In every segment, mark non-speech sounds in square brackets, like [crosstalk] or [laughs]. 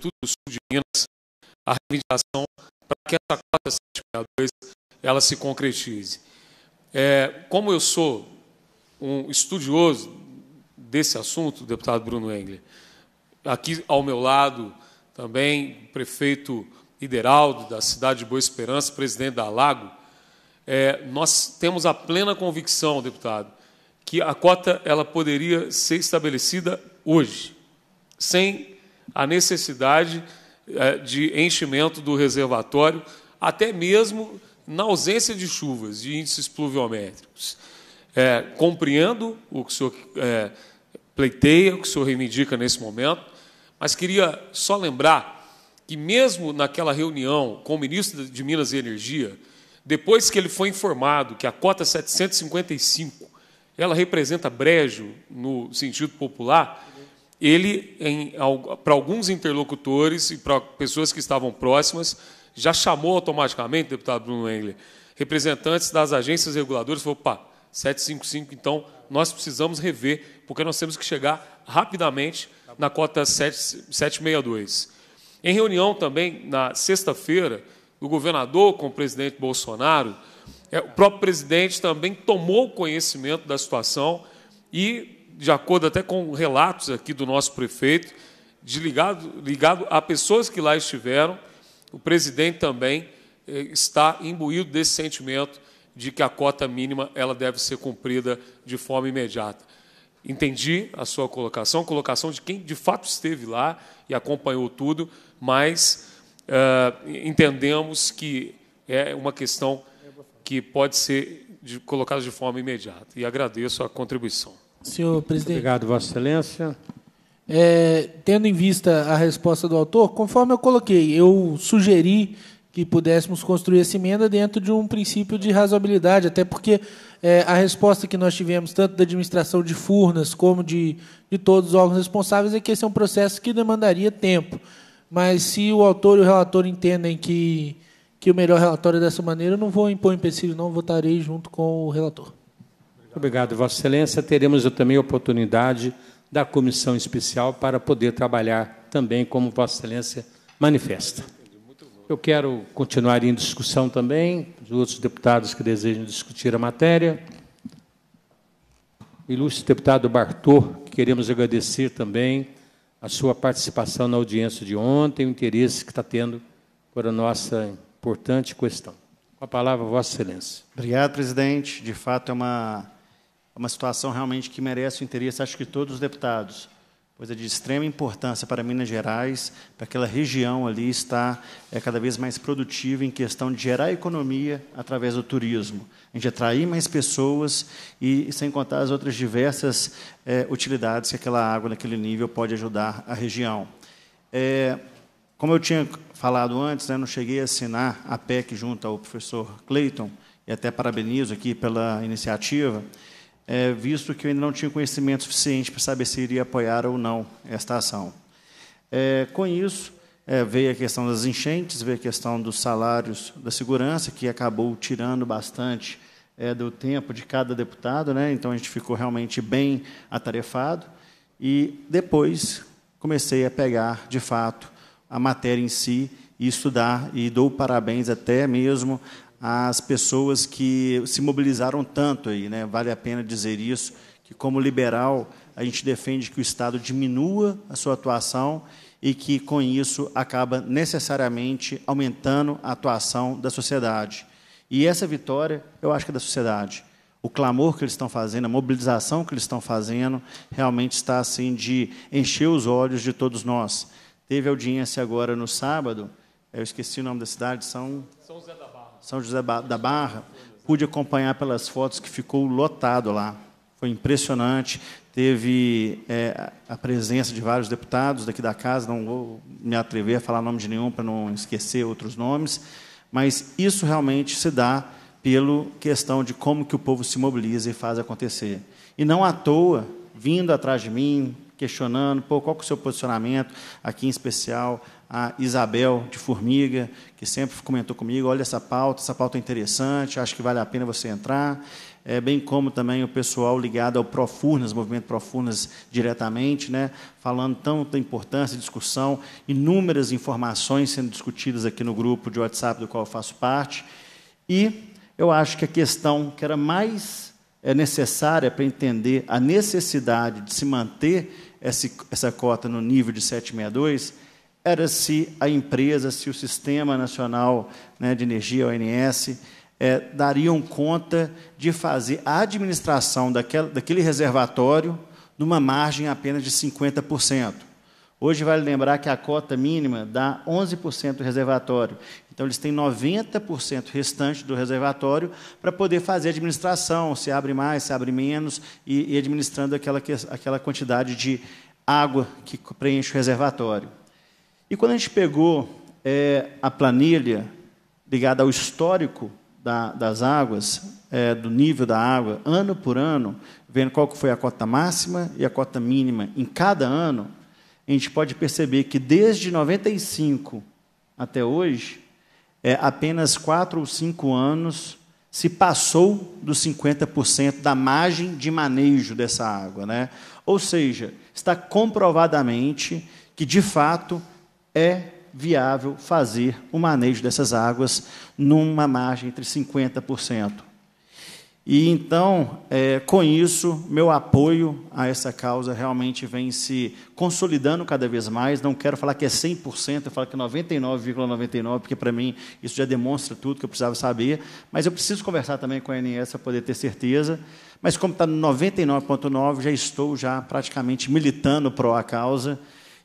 Tudo do Sul de Minas, a reivindicação para que essa cota 762 ela se concretize. É, como eu sou um estudioso desse assunto, deputado Bruno Engler, aqui ao meu lado também o prefeito Ideraldo, da cidade de Boa Esperança, presidente da Lago, é, nós temos a plena convicção, deputado, que a cota ela poderia ser estabelecida hoje, sem a necessidade é, de enchimento do reservatório, até mesmo na ausência de chuvas, de índices pluviométricos. É, compreendo o que o senhor é, pleiteia, o que o senhor reivindica nesse momento, mas queria só lembrar que, mesmo naquela reunião com o ministro de Minas e Energia, depois que ele foi informado que a cota 755 ela representa brejo no sentido popular, ele, para alguns interlocutores e para pessoas que estavam próximas, já chamou automaticamente, deputado Bruno Engler, representantes das agências reguladoras, falou, pá, 755, então, nós precisamos rever, porque nós temos que chegar rapidamente na cota 762. Em reunião também, na sexta-feira, o governador com o presidente Bolsonaro, é, o próprio presidente também tomou conhecimento da situação e de acordo até com relatos aqui do nosso prefeito, de ligado, ligado a pessoas que lá estiveram, o presidente também eh, está imbuído desse sentimento de que a cota mínima ela deve ser cumprida de forma imediata. Entendi a sua colocação, colocação de quem de fato esteve lá e acompanhou tudo, mas uh, entendemos que é uma questão que pode ser colocada de forma imediata. E agradeço a contribuição. Senhor presidente. obrigado, Vossa Excelência. É, tendo em vista a resposta do autor, conforme eu coloquei, eu sugeri que pudéssemos construir essa emenda dentro de um princípio de razoabilidade, até porque é, a resposta que nós tivemos, tanto da administração de Furnas como de, de todos os órgãos responsáveis, é que esse é um processo que demandaria tempo. Mas se o autor e o relator entendem que, que o melhor relatório é dessa maneira, eu não vou impor empecilho, não, votarei junto com o relator. Obrigado, Vossa Excelência. Teremos também a oportunidade da comissão especial para poder trabalhar também como Vossa Excelência manifesta. Eu quero continuar em discussão também, os outros deputados que desejam discutir a matéria. Ilustre deputado Bartô, queremos agradecer também a sua participação na audiência de ontem, o interesse que está tendo por a nossa importante questão. Com a palavra, Vossa Excelência. Obrigado, presidente. De fato, é uma é uma situação realmente que merece o interesse, acho que todos os deputados, pois é de extrema importância para Minas Gerais, para aquela região ali estar é, cada vez mais produtiva em questão de gerar economia através do turismo, a gente atrair mais pessoas e, sem contar as outras diversas é, utilidades que aquela água naquele nível pode ajudar a região. É, como eu tinha falado antes, né, não cheguei a assinar a PEC junto ao professor Clayton, e até parabenizo aqui pela iniciativa, é, visto que eu ainda não tinha conhecimento suficiente para saber se iria apoiar ou não esta ação. É, com isso, é, veio a questão das enchentes, veio a questão dos salários da segurança, que acabou tirando bastante é, do tempo de cada deputado, né? então a gente ficou realmente bem atarefado. E depois comecei a pegar, de fato, a matéria em si e estudar, e dou parabéns até mesmo às pessoas que se mobilizaram tanto aí, né? Vale a pena dizer isso, que como liberal a gente defende que o Estado diminua a sua atuação e que com isso acaba necessariamente aumentando a atuação da sociedade. E essa vitória, eu acho que é da sociedade. O clamor que eles estão fazendo, a mobilização que eles estão fazendo, realmente está assim de encher os olhos de todos nós. Teve audiência agora no sábado, eu esqueci o nome da cidade, são São José da Barra. São José da Barra, pude acompanhar pelas fotos que ficou lotado lá. Foi impressionante. Teve é, a presença de vários deputados daqui da casa, não vou me atrever a falar nome de nenhum para não esquecer outros nomes, mas isso realmente se dá pela questão de como que o povo se mobiliza e faz acontecer. E não à toa, vindo atrás de mim, questionando, pô, qual que é o seu posicionamento aqui em especial a Isabel de Formiga, que sempre comentou comigo, olha essa pauta, essa pauta é interessante, acho que vale a pena você entrar, é, bem como também o pessoal ligado ao Profurnas, movimento Profurnas diretamente, né, falando tanta da importância, discussão, inúmeras informações sendo discutidas aqui no grupo de WhatsApp do qual eu faço parte, e eu acho que a questão que era mais é, necessária para entender a necessidade de se manter essa, essa cota no nível de 762 era se a empresa, se o Sistema Nacional né, de Energia, ONS, é, eh, dariam conta de fazer a administração daquela, daquele reservatório numa margem apenas de 50%. Hoje, vale lembrar que a cota mínima dá 11% do reservatório. Então, eles têm 90% restante do reservatório para poder fazer a administração, se abre mais, se abre menos, e, e administrando aquela, aquela quantidade de água que preenche o reservatório. E quando a gente pegou é, a planilha ligada ao histórico da, das águas, é, do nível da água, ano por ano, vendo qual foi a cota máxima e a cota mínima em cada ano, a gente pode perceber que desde 95 até hoje, é, apenas quatro ou cinco anos se passou dos 50% da margem de manejo dessa água. Né? Ou seja, está comprovadamente que, de fato, é viável fazer o manejo dessas águas numa margem entre 50%. E então, é, com isso, meu apoio a essa causa realmente vem se consolidando cada vez mais. Não quero falar que é 100%, eu falo que é 99,99%, ,99, porque para mim isso já demonstra tudo que eu precisava saber. Mas eu preciso conversar também com a ANS para poder ter certeza. Mas como está no 99,9%, já estou já praticamente militando pró a causa.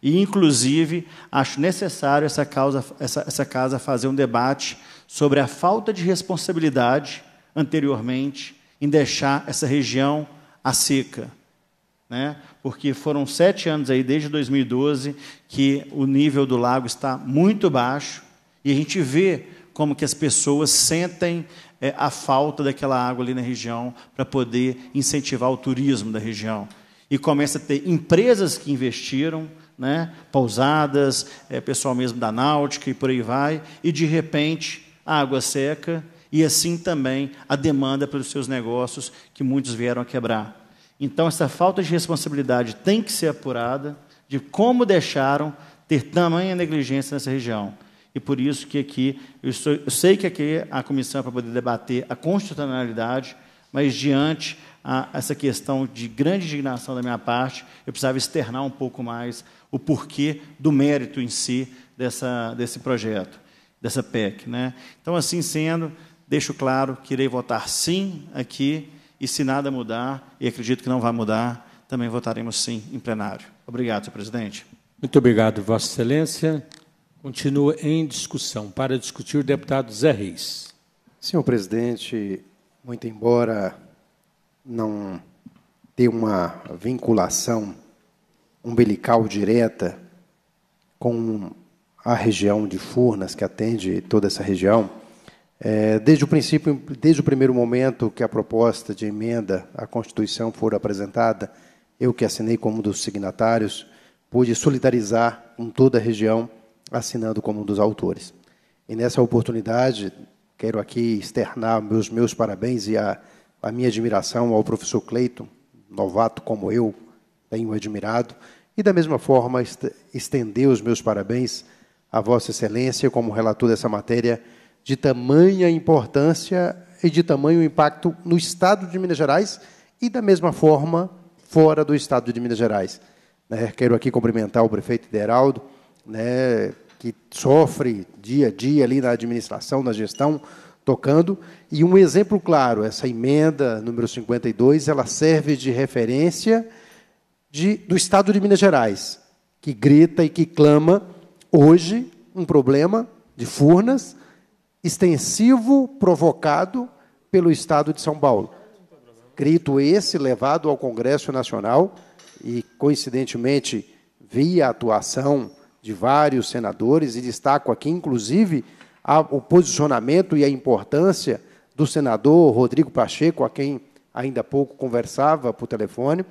E, inclusive, acho necessário essa, causa, essa, essa casa fazer um debate sobre a falta de responsabilidade anteriormente em deixar essa região a seca. Né? Porque foram sete anos aí, desde 2012, que o nível do lago está muito baixo e a gente vê como que as pessoas sentem é, a falta daquela água ali na região para poder incentivar o turismo da região. E começa a ter empresas que investiram, né? pousadas, é, pessoal mesmo da náutica e por aí vai, e de repente a água seca e assim também a demanda pelos seus negócios que muitos vieram a quebrar. Então essa falta de responsabilidade tem que ser apurada de como deixaram ter tamanha negligência nessa região. E por isso que aqui, eu, eu sei que aqui a comissão é para poder debater a constitucionalidade, mas diante a essa questão de grande indignação da minha parte, eu precisava externar um pouco mais o porquê do mérito em si dessa, desse projeto, dessa PEC. Né? Então, assim sendo, deixo claro que irei votar sim aqui, e se nada mudar, e acredito que não vai mudar, também votaremos sim em plenário. Obrigado, senhor presidente. Muito obrigado, Vossa Excelência. Continua em discussão. Para discutir, o deputado Zé Reis. Senhor presidente, muito embora não ter uma vinculação umbilical direta com a região de Furnas, que atende toda essa região, é, desde o princípio, desde o primeiro momento que a proposta de emenda à Constituição for apresentada, eu que assinei como um dos signatários, pude solidarizar com toda a região, assinando como um dos autores. E nessa oportunidade, quero aqui externar meus meus parabéns e a, a minha admiração ao professor Cleiton, novato como eu, tenho admirado, e da mesma forma, estender os meus parabéns a Vossa Excelência como relator dessa matéria de tamanha importância e de tamanho impacto no Estado de Minas Gerais e, da mesma forma, fora do Estado de Minas Gerais. Né, quero aqui cumprimentar o prefeito Deraldo, né, que sofre dia a dia ali na administração, na gestão, tocando. E um exemplo claro, essa emenda número 52, ela serve de referência de, do Estado de Minas Gerais, que grita e que clama hoje um problema de Furnas extensivo provocado pelo Estado de São Paulo. Grito esse levado ao Congresso Nacional e, coincidentemente, via a atuação de vários senadores, e destaco aqui, inclusive, a, o posicionamento e a importância do senador Rodrigo Pacheco, a quem ainda há pouco conversava por telefone,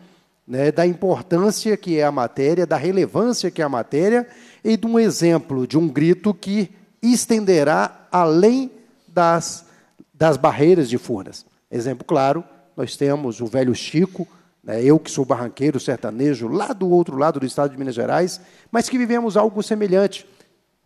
né, da importância que é a matéria, da relevância que é a matéria, e de um exemplo de um grito que estenderá além das, das barreiras de Furnas. Exemplo claro, nós temos o velho Chico, né, eu que sou barranqueiro, sertanejo, lá do outro lado do estado de Minas Gerais, mas que vivemos algo semelhante.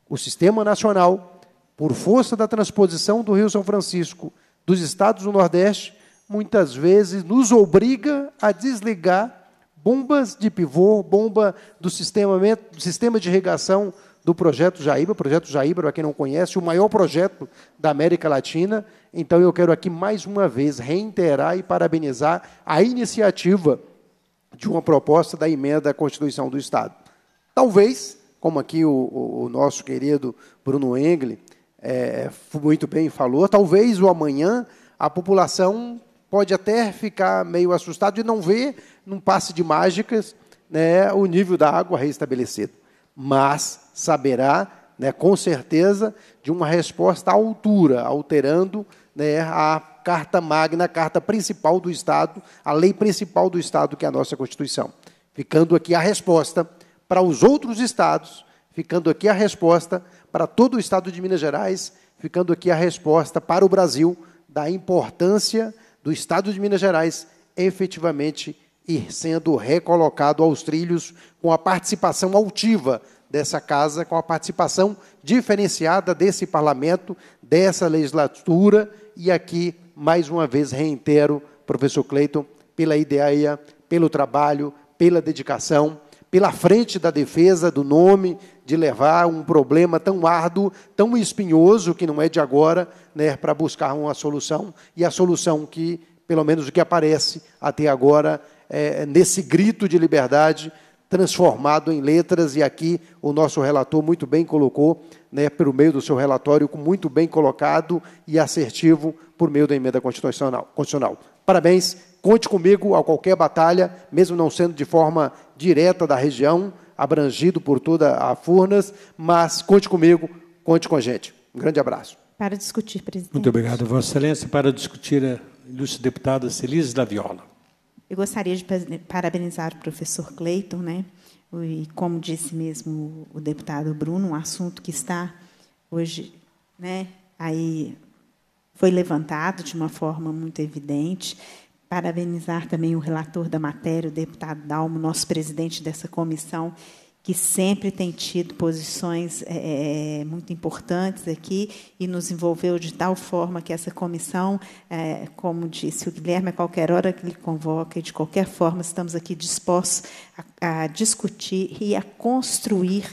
O sistema nacional, por força da transposição do Rio São Francisco dos estados do Nordeste, muitas vezes nos obriga a desligar bombas de pivô, bomba do sistema, sistema de irrigação do Projeto Jaíba. O Projeto Jaíba, para quem não conhece, o maior projeto da América Latina. Então, eu quero aqui, mais uma vez, reiterar e parabenizar a iniciativa de uma proposta da emenda à Constituição do Estado. Talvez, como aqui o, o nosso querido Bruno Engle eh, é, muito bem falou, talvez o amanhã a população pode até ficar meio assustado e não ver, num passe de mágicas, né, o nível da água restabelecido. Mas saberá, né, com certeza, de uma resposta à altura, alterando né, a carta magna, a carta principal do Estado, a lei principal do Estado, que é a nossa Constituição. Ficando aqui a resposta para os outros estados, ficando aqui a resposta para todo o estado de Minas Gerais, ficando aqui a resposta para o Brasil da importância do Estado de Minas Gerais efetivamente ir sendo recolocado aos trilhos com a participação altiva dessa casa, com a participação diferenciada desse parlamento, dessa legislatura, e aqui, mais uma vez, reitero, professor Cleiton, pela ideia, pelo trabalho, pela dedicação pela frente da defesa do nome, de levar um problema tão árduo, tão espinhoso, que não é de agora, né, para buscar uma solução. E a solução que, pelo menos o que aparece até agora, é, nesse grito de liberdade transformado em letras, e aqui o nosso relator muito bem colocou, né, pelo meio do seu relatório, muito bem colocado e assertivo por meio da emenda constitucional. constitucional. Parabéns, conte comigo a qualquer batalha, mesmo não sendo de forma direta da região, abrangido por toda a Furnas, mas conte comigo, conte com a gente. Um grande abraço. Para discutir, presidente. Muito obrigado, Vossa Excelência. Para discutir, a ilustre deputada Celise da Viola. Eu gostaria de parabenizar o professor Cleiton, né? E como disse mesmo o deputado Bruno, um assunto que está hoje, né? Aí foi levantado de uma forma muito evidente Parabenizar também o relator da matéria, o deputado Dalmo, nosso presidente dessa comissão, que sempre tem tido posições é, muito importantes aqui e nos envolveu de tal forma que essa comissão, é, como disse o Guilherme, a qualquer hora que ele convoca, e de qualquer forma, estamos aqui dispostos a, a discutir e a construir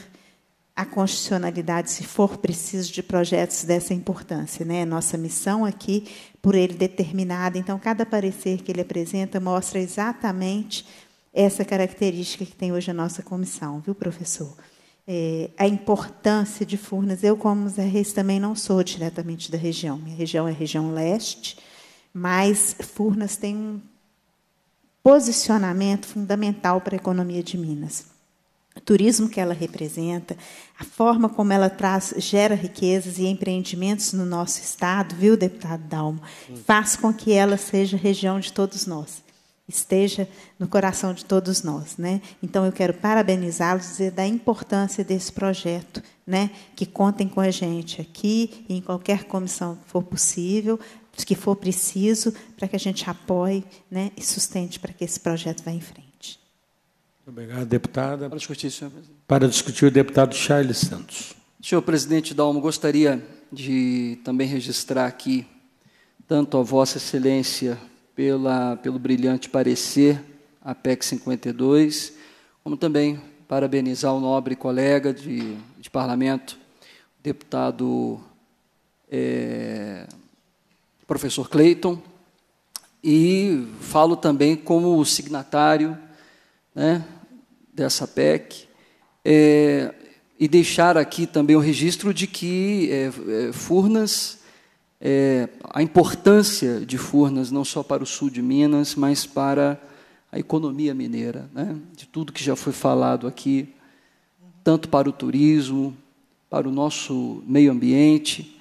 a constitucionalidade, se for preciso, de projetos dessa importância. Né? Nossa missão aqui, por ele determinada. Então, cada parecer que ele apresenta mostra exatamente essa característica que tem hoje a nossa comissão, viu, professor? É, a importância de Furnas. Eu, como Zé Reis, também não sou diretamente da região. Minha região é a região leste, mas Furnas tem um posicionamento fundamental para a economia de Minas o turismo que ela representa, a forma como ela traz, gera riquezas e empreendimentos no nosso estado, viu, deputado Dalmo, faz com que ela seja região de todos nós, esteja no coração de todos nós, né? Então eu quero parabenizá-los dizer da importância desse projeto, né? Que contem com a gente aqui e em qualquer comissão que for possível, que for preciso, para que a gente apoie, né? E sustente para que esse projeto vá em frente. Obrigado, deputada. Para discutir, senhor presidente. Para discutir, o deputado Charles Santos. Senhor presidente Dalmo, gostaria de também registrar aqui, tanto a Vossa Excelência pela, pelo brilhante parecer, a PEC 52, como também parabenizar o nobre colega de, de parlamento, deputado é, professor Cleiton, e falo também como signatário né, dessa PEC, é, e deixar aqui também o registro de que é, é, Furnas, é, a importância de Furnas, não só para o sul de Minas, mas para a economia mineira, né? de tudo que já foi falado aqui, tanto para o turismo, para o nosso meio ambiente,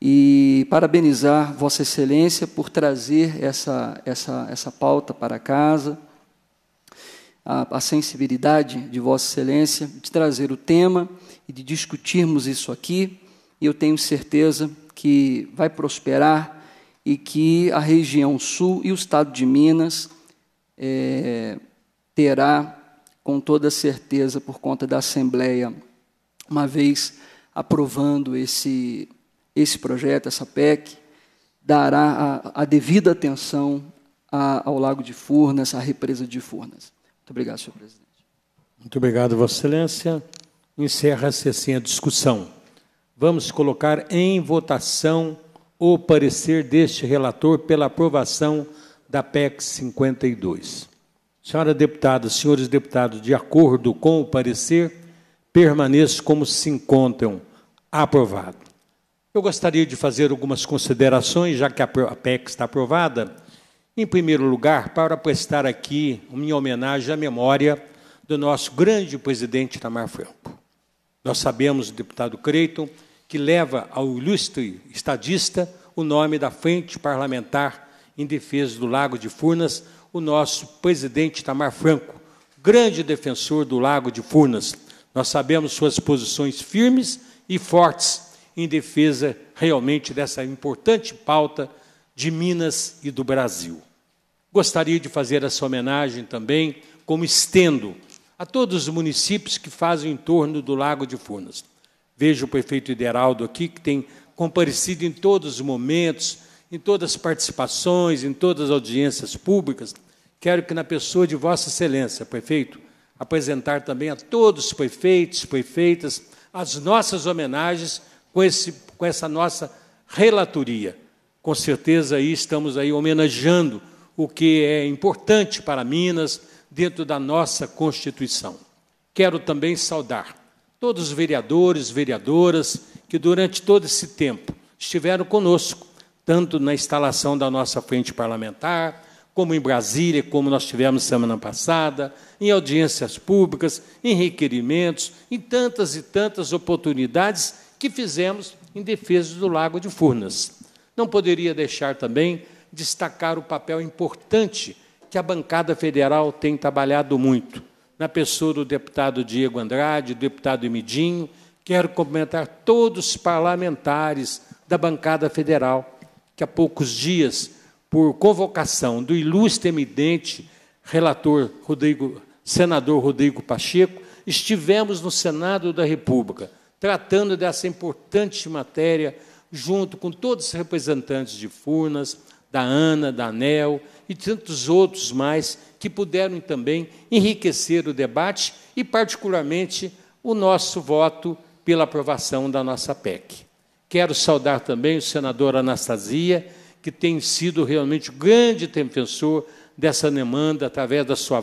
e parabenizar Vossa Excelência por trazer essa, essa, essa pauta para casa a, a sensibilidade de Vossa Excelência de trazer o tema e de discutirmos isso aqui. E eu tenho certeza que vai prosperar e que a região sul e o estado de Minas é, terá, com toda certeza, por conta da Assembleia, uma vez aprovando esse, esse projeto, essa PEC, dará a, a devida atenção a, ao Lago de Furnas, à represa de Furnas. Muito obrigado, senhor presidente. Muito obrigado, Vossa Excelência. Encerra-se assim a discussão. Vamos colocar em votação o parecer deste relator pela aprovação da PEC 52. Senhora deputada, senhores deputados, de acordo com o parecer, permaneço como se encontram. Aprovado. Eu gostaria de fazer algumas considerações, já que a PEC está aprovada em primeiro lugar, para prestar aqui minha homenagem à memória do nosso grande presidente Tamar Franco. Nós sabemos, deputado Creighton, que leva ao ilustre estadista o nome da Frente Parlamentar em Defesa do Lago de Furnas, o nosso presidente Tamar Franco, grande defensor do Lago de Furnas. Nós sabemos suas posições firmes e fortes em defesa realmente dessa importante pauta de Minas e do Brasil. Gostaria de fazer essa homenagem também, como estendo a todos os municípios que fazem em torno do Lago de Furnas. Vejo o prefeito Ideraldo aqui, que tem comparecido em todos os momentos, em todas as participações, em todas as audiências públicas. Quero que, na pessoa de Vossa Excelência, prefeito, apresentar também a todos os prefeitos, prefeitas, as nossas homenagens com, esse, com essa nossa relatoria. Com certeza aí estamos aí homenageando o que é importante para Minas dentro da nossa Constituição. Quero também saudar todos os vereadores, vereadoras que durante todo esse tempo estiveram conosco, tanto na instalação da nossa frente parlamentar, como em Brasília, como nós tivemos semana passada, em audiências públicas, em requerimentos, em tantas e tantas oportunidades que fizemos em defesa do Lago de Furnas. Não poderia deixar também destacar o papel importante que a bancada federal tem trabalhado muito, na pessoa do deputado Diego Andrade, do deputado Emidinho. Quero cumprimentar todos os parlamentares da bancada federal, que há poucos dias, por convocação do ilustre emidente relator Rodrigo, senador Rodrigo Pacheco, estivemos no Senado da República, tratando dessa importante matéria, junto com todos os representantes de Furnas, da Ana, da Anel e tantos outros mais que puderam também enriquecer o debate e, particularmente, o nosso voto pela aprovação da nossa PEC. Quero saudar também o senador Anastasia, que tem sido realmente grande defensor dessa demanda através da sua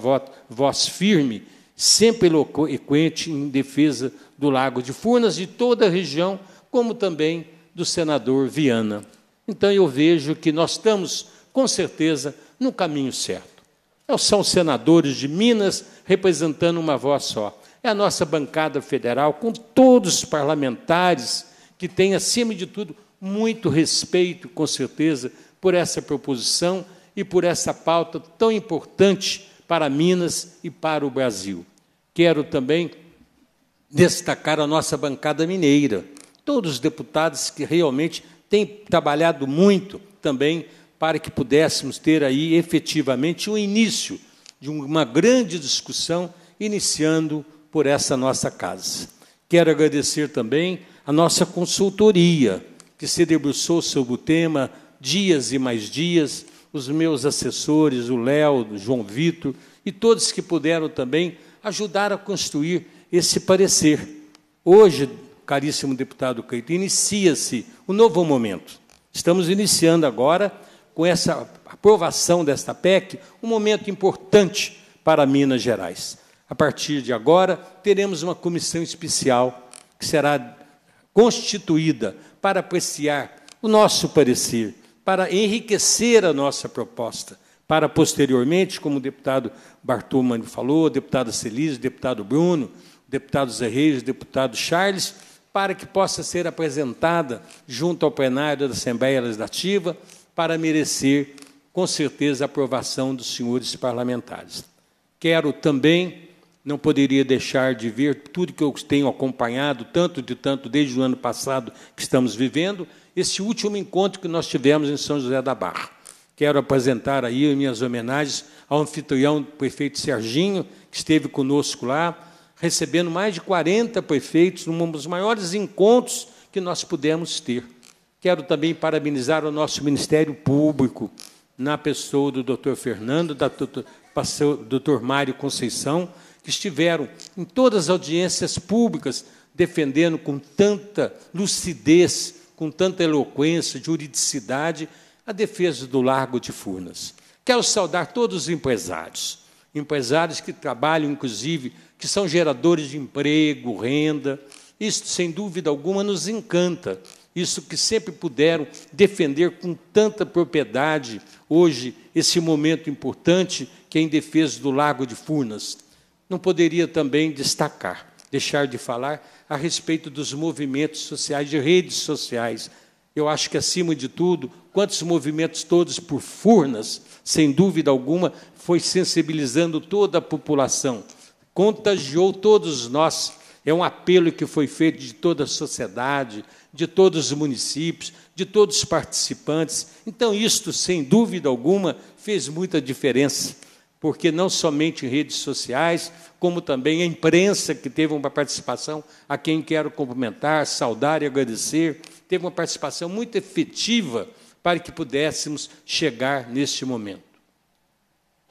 voz firme, sempre eloquente em defesa do Lago de Furnas e toda a região, como também do senador Viana. Então eu vejo que nós estamos, com certeza, no caminho certo. São senadores de Minas representando uma voz só. É a nossa bancada federal, com todos os parlamentares que têm, acima de tudo, muito respeito, com certeza, por essa proposição e por essa pauta tão importante para Minas e para o Brasil. Quero também destacar a nossa bancada mineira, todos os deputados que realmente tem trabalhado muito também para que pudéssemos ter aí efetivamente o início de uma grande discussão, iniciando por essa nossa casa. Quero agradecer também a nossa consultoria, que se debruçou sobre o tema dias e mais dias, os meus assessores, o Léo, o João Vitor e todos que puderam também ajudar a construir esse parecer. Hoje, caríssimo deputado Caíto, inicia-se um novo momento. Estamos iniciando agora, com essa aprovação desta PEC, um momento importante para Minas Gerais. A partir de agora, teremos uma comissão especial que será constituída para apreciar o nosso parecer, para enriquecer a nossa proposta, para posteriormente, como o deputado Bartolomeu falou, deputada Celise, deputado Bruno, deputado Zé Reis, deputado Charles, para que possa ser apresentada junto ao plenário da Assembleia Legislativa para merecer, com certeza, a aprovação dos senhores parlamentares. Quero também, não poderia deixar de ver tudo que eu tenho acompanhado, tanto de tanto desde o ano passado que estamos vivendo, esse último encontro que nós tivemos em São José da Barra. Quero apresentar aí minhas homenagens ao anfitrião prefeito Serginho, que esteve conosco lá, recebendo mais de 40 prefeitos, num dos maiores encontros que nós pudemos ter. Quero também parabenizar o nosso Ministério Público, na pessoa do Dr. Fernando, da Dr. Mário Conceição, que estiveram em todas as audiências públicas defendendo com tanta lucidez, com tanta eloquência, juridicidade, a defesa do Largo de Furnas. Quero saudar todos os empresários, empresários que trabalham, inclusive, que são geradores de emprego, renda. Isso, sem dúvida alguma, nos encanta. Isso que sempre puderam defender com tanta propriedade, hoje, esse momento importante que é em defesa do Lago de Furnas. Não poderia também destacar, deixar de falar a respeito dos movimentos sociais, de redes sociais. Eu acho que, acima de tudo, quantos movimentos todos por Furnas, sem dúvida alguma, foi sensibilizando toda a população contagiou todos nós. É um apelo que foi feito de toda a sociedade, de todos os municípios, de todos os participantes. Então, isto, sem dúvida alguma, fez muita diferença, porque não somente redes sociais, como também a imprensa, que teve uma participação, a quem quero cumprimentar, saudar e agradecer, teve uma participação muito efetiva para que pudéssemos chegar neste momento.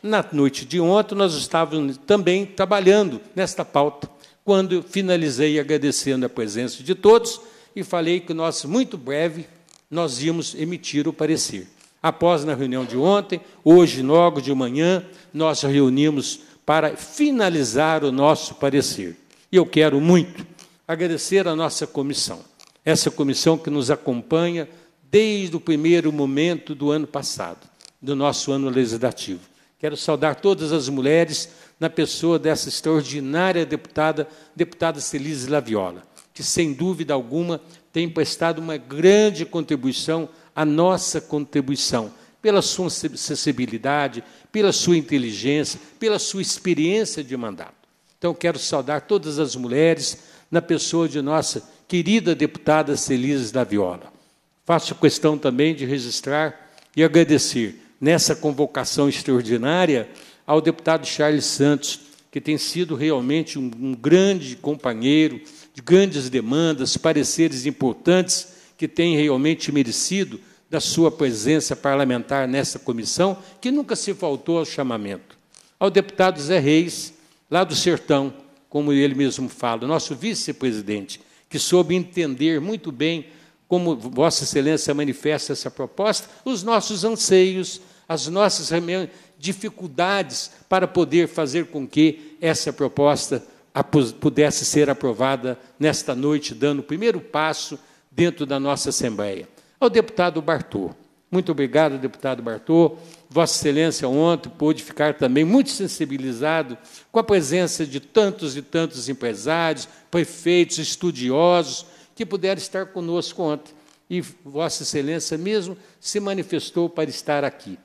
Na noite de ontem, nós estávamos também trabalhando nesta pauta, quando finalizei agradecendo a presença de todos e falei que nós, muito breve, nós íamos emitir o parecer. Após na reunião de ontem, hoje, logo de manhã, nós reunimos para finalizar o nosso parecer. E eu quero muito agradecer a nossa comissão, essa comissão que nos acompanha desde o primeiro momento do ano passado, do nosso ano legislativo Quero saudar todas as mulheres na pessoa dessa extraordinária deputada, deputada Celise Laviola, que sem dúvida alguma tem prestado uma grande contribuição à nossa contribuição, pela sua sensibilidade, pela sua inteligência, pela sua experiência de mandato. Então, quero saudar todas as mulheres na pessoa de nossa querida deputada Celise Laviola. Faço questão também de registrar e agradecer nessa convocação extraordinária ao deputado Charles Santos, que tem sido realmente um, um grande companheiro, de grandes demandas, pareceres importantes, que tem realmente merecido da sua presença parlamentar nessa comissão, que nunca se faltou ao chamamento. Ao deputado Zé Reis, lá do Sertão, como ele mesmo fala, nosso vice-presidente, que soube entender muito bem como Vossa Excelência manifesta essa proposta, os nossos anseios, as nossas dificuldades para poder fazer com que essa proposta pudesse ser aprovada nesta noite, dando o primeiro passo dentro da nossa Assembleia. Ao deputado Bartô. Muito obrigado, deputado Bartô. Vossa Excelência ontem pôde ficar também muito sensibilizado com a presença de tantos e tantos empresários, prefeitos, estudiosos que puderam estar conosco ontem. E Vossa Excelência mesmo se manifestou para estar aqui.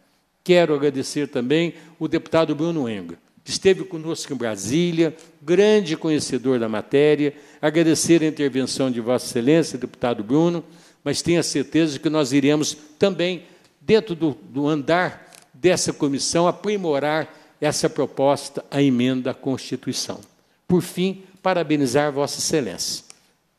Quero agradecer também o deputado Bruno Enga, que esteve conosco em Brasília, grande conhecedor da matéria. Agradecer a intervenção de Vossa Excelência, deputado Bruno, mas tenha certeza que nós iremos também, dentro do, do andar dessa comissão, aprimorar essa proposta, a emenda à Constituição. Por fim, parabenizar Vossa Excelência.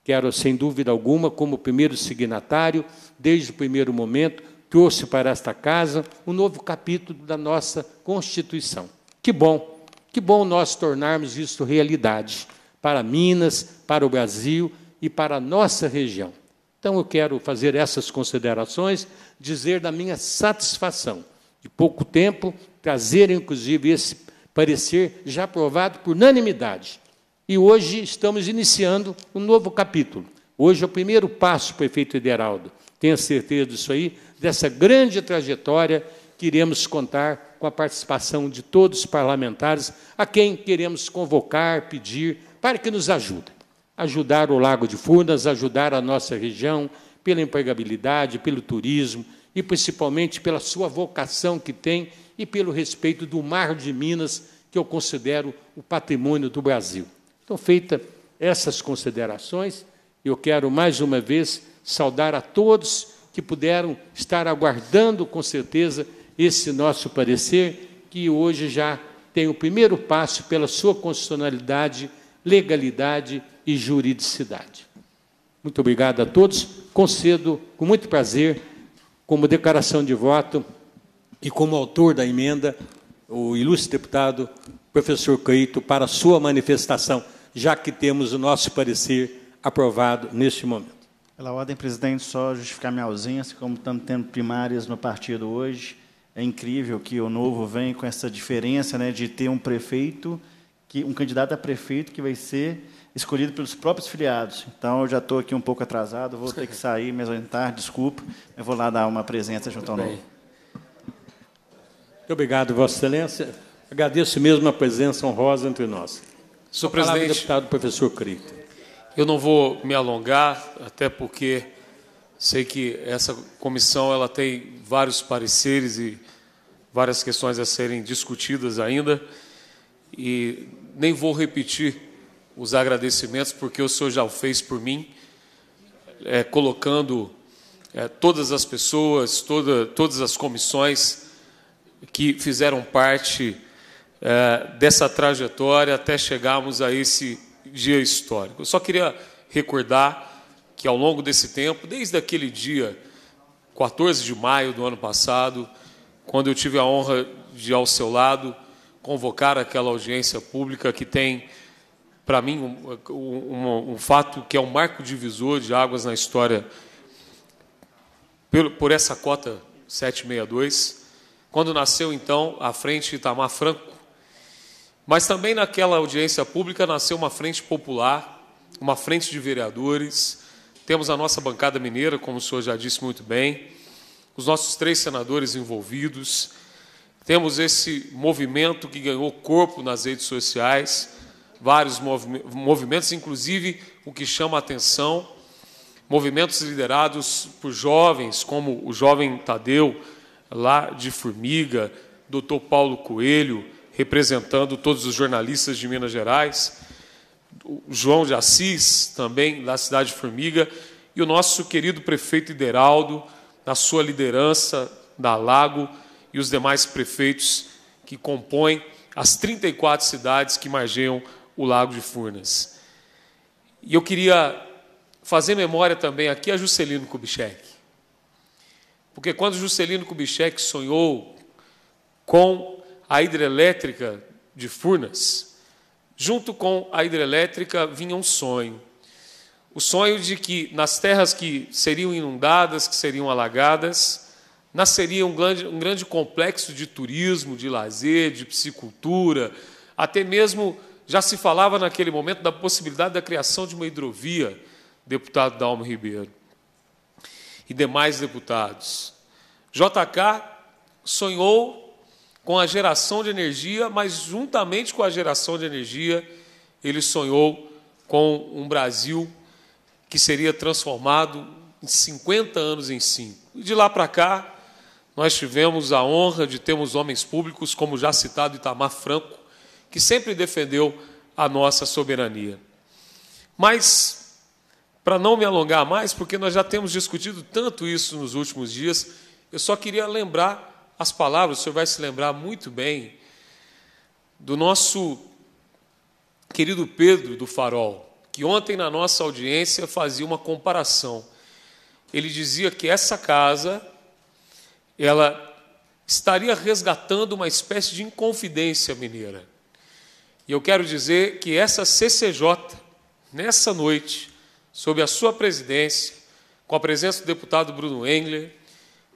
Quero, sem dúvida alguma, como primeiro signatário, desde o primeiro momento, trouxe para esta casa um novo capítulo da nossa Constituição. Que bom, que bom nós tornarmos isso realidade para Minas, para o Brasil e para a nossa região. Então eu quero fazer essas considerações, dizer da minha satisfação de pouco tempo trazer inclusive esse parecer já aprovado por unanimidade. E hoje estamos iniciando um novo capítulo. Hoje é o primeiro passo, prefeito Ederaldo. Tenha certeza disso aí, dessa grande trajetória que iremos contar com a participação de todos os parlamentares, a quem queremos convocar, pedir, para que nos ajudem. Ajudar o Lago de Furnas, ajudar a nossa região pela empregabilidade, pelo turismo e principalmente pela sua vocação que tem e pelo respeito do mar de Minas, que eu considero o patrimônio do Brasil. Então, feitas essas considerações, eu quero mais uma vez saudar a todos que puderam estar aguardando com certeza esse nosso parecer, que hoje já tem o primeiro passo pela sua constitucionalidade, legalidade e juridicidade. Muito obrigado a todos. Concedo com muito prazer, como declaração de voto e como autor da emenda, o ilustre deputado professor Caíto, para sua manifestação, já que temos o nosso parecer aprovado neste momento. Pela ordem, presidente, só justificar minha ausência, como estamos tendo primárias no partido hoje, é incrível que o novo vem com essa diferença né, de ter um prefeito, que um candidato a prefeito que vai ser escolhido pelos próprios filiados. Então, eu já estou aqui um pouco atrasado, vou ter que [laughs] sair, me orientar, desculpa, eu vou lá dar uma presença junto Muito ao bem. novo. Muito obrigado, Vossa Excelência. Agradeço mesmo a presença honrosa entre nós. Sou presidente. Palavra, deputado professor Crito. Eu não vou me alongar, até porque sei que essa comissão ela tem vários pareceres e várias questões a serem discutidas ainda. E nem vou repetir os agradecimentos, porque o senhor já o fez por mim, é, colocando é, todas as pessoas, toda, todas as comissões que fizeram parte é, dessa trajetória até chegarmos a esse dia histórico. Eu só queria recordar que ao longo desse tempo, desde aquele dia 14 de maio do ano passado, quando eu tive a honra de ao seu lado convocar aquela audiência pública que tem para mim um, um, um, fato que é um marco divisor de águas na história por, por essa cota 762, quando nasceu então a frente Itamar Franco, mas também naquela audiência pública nasceu uma frente popular, uma frente de vereadores. Temos a nossa bancada mineira, como o senhor já disse muito bem, os nossos três senadores envolvidos. Temos esse movimento que ganhou corpo nas redes sociais, vários movimentos, inclusive o que chama a atenção, movimentos liderados por jovens, como o jovem Tadeu, lá de Formiga, doutor Paulo Coelho representando todos os jornalistas de Minas Gerais, o João de Assis, também da Cidade de Formiga, e o nosso querido prefeito Ideraldo, na sua liderança da Lago, e os demais prefeitos que compõem as 34 cidades que margeiam o Lago de Furnas. E eu queria fazer memória também aqui a Juscelino Kubitschek. Porque quando Juscelino Kubitschek sonhou com a hidrelétrica de Furnas, junto com a hidrelétrica vinha um sonho. O sonho de que nas terras que seriam inundadas, que seriam alagadas, nasceria um grande, um grande complexo de turismo, de lazer, de piscicultura, até mesmo já se falava naquele momento da possibilidade da criação de uma hidrovia, deputado Dalmo Ribeiro e demais deputados. JK sonhou com a geração de energia, mas juntamente com a geração de energia, ele sonhou com um Brasil que seria transformado em 50 anos em 5. E de lá para cá, nós tivemos a honra de termos homens públicos, como já citado Itamar Franco, que sempre defendeu a nossa soberania. Mas, para não me alongar mais, porque nós já temos discutido tanto isso nos últimos dias, eu só queria lembrar as palavras, o senhor vai se lembrar muito bem do nosso querido Pedro do Farol, que ontem na nossa audiência fazia uma comparação. Ele dizia que essa casa ela estaria resgatando uma espécie de inconfidência mineira. E eu quero dizer que essa CCJ, nessa noite, sob a sua presidência, com a presença do deputado Bruno Engler,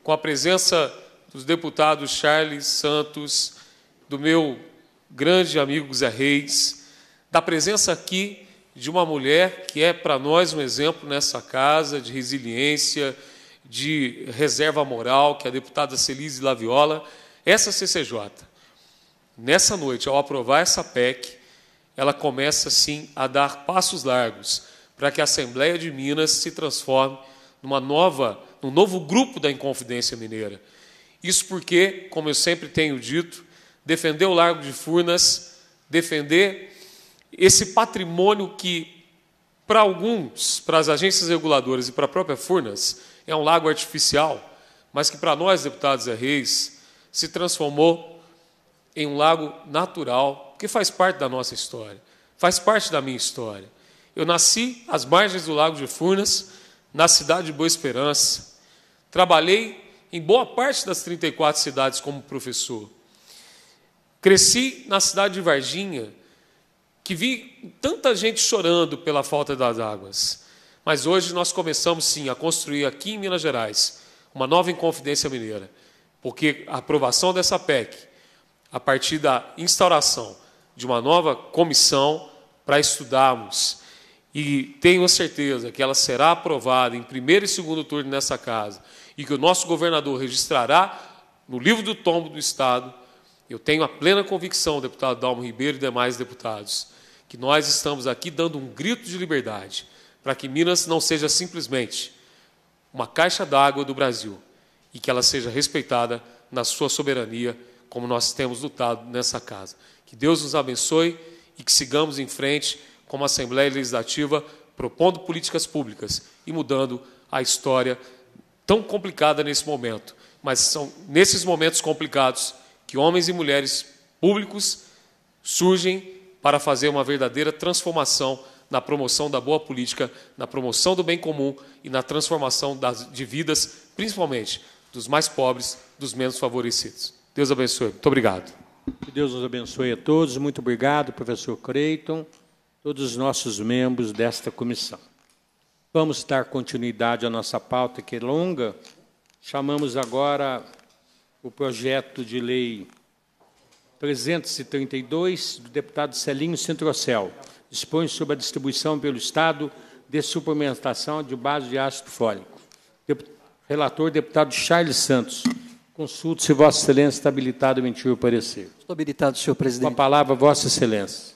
com a presença dos deputados Charles Santos, do meu grande amigo Zé Reis, da presença aqui de uma mulher que é para nós um exemplo nessa casa de resiliência, de reserva moral, que é a deputada Celise Laviola. Essa CCJ, nessa noite, ao aprovar essa PEC, ela começa sim a dar passos largos para que a Assembleia de Minas se transforme numa nova, num novo grupo da Inconfidência Mineira. Isso porque, como eu sempre tenho dito, defender o Largo de Furnas, defender esse patrimônio que, para alguns, para as agências reguladoras e para a própria Furnas, é um lago artificial, mas que para nós, deputados e reis, se transformou em um lago natural, que faz parte da nossa história, faz parte da minha história. Eu nasci às margens do Lago de Furnas, na cidade de Boa Esperança. Trabalhei em boa parte das 34 cidades como professor. Cresci na cidade de Varginha, que vi tanta gente chorando pela falta das águas. Mas hoje nós começamos sim a construir aqui em Minas Gerais uma nova Inconfidência Mineira, porque a aprovação dessa PEC, a partir da instauração de uma nova comissão para estudarmos, e tenho a certeza que ela será aprovada em primeiro e segundo turno nessa casa e que o nosso governador registrará no livro do tombo do Estado, eu tenho a plena convicção, deputado Dalmo Ribeiro e demais deputados, que nós estamos aqui dando um grito de liberdade para que Minas não seja simplesmente uma caixa d'água do Brasil e que ela seja respeitada na sua soberania, como nós temos lutado nessa casa. Que Deus nos abençoe e que sigamos em frente como Assembleia Legislativa, propondo políticas públicas e mudando a história tão complicada nesse momento, mas são nesses momentos complicados que homens e mulheres públicos surgem para fazer uma verdadeira transformação na promoção da boa política, na promoção do bem comum e na transformação das, de vidas, principalmente dos mais pobres, dos menos favorecidos. Deus abençoe. Muito obrigado. Que Deus nos abençoe a todos. Muito obrigado, professor Creighton, todos os nossos membros desta comissão. Vamos dar continuidade à nossa pauta, que é longa. Chamamos agora o projeto de lei 332 do deputado Celinho Centrocel. Dispõe sobre a distribuição pelo Estado de suplementação de base de ácido fólico. Relator, deputado Charles Santos. Consulto se Vossa Excelência está habilitado a emitir o parecer. Estou habilitado, senhor presidente. Com a palavra, Vossa Excelência.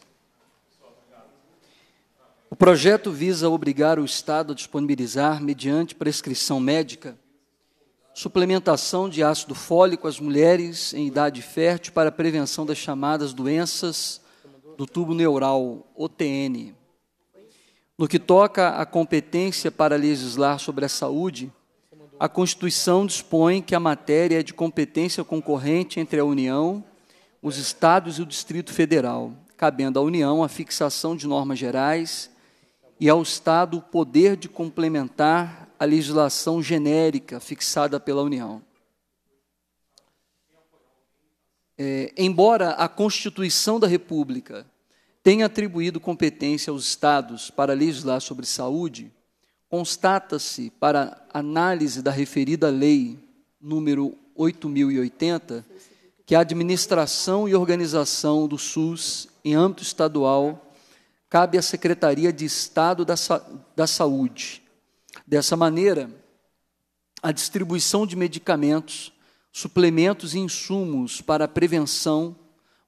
O projeto visa obrigar o Estado a disponibilizar, mediante prescrição médica, suplementação de ácido fólico às mulheres em idade fértil para a prevenção das chamadas doenças do tubo neural, OTN. No que toca à competência para legislar sobre a saúde, a Constituição dispõe que a matéria é de competência concorrente entre a União, os Estados e o Distrito Federal, cabendo à União a fixação de normas gerais e ao Estado o poder de complementar a legislação genérica fixada pela União. É, embora a Constituição da República tenha atribuído competência aos Estados para legislar sobre saúde, constata-se para análise da referida lei número 8080 que a administração e organização do SUS em âmbito estadual cabe à Secretaria de Estado da, Sa da Saúde. Dessa maneira, a distribuição de medicamentos, suplementos e insumos para a prevenção,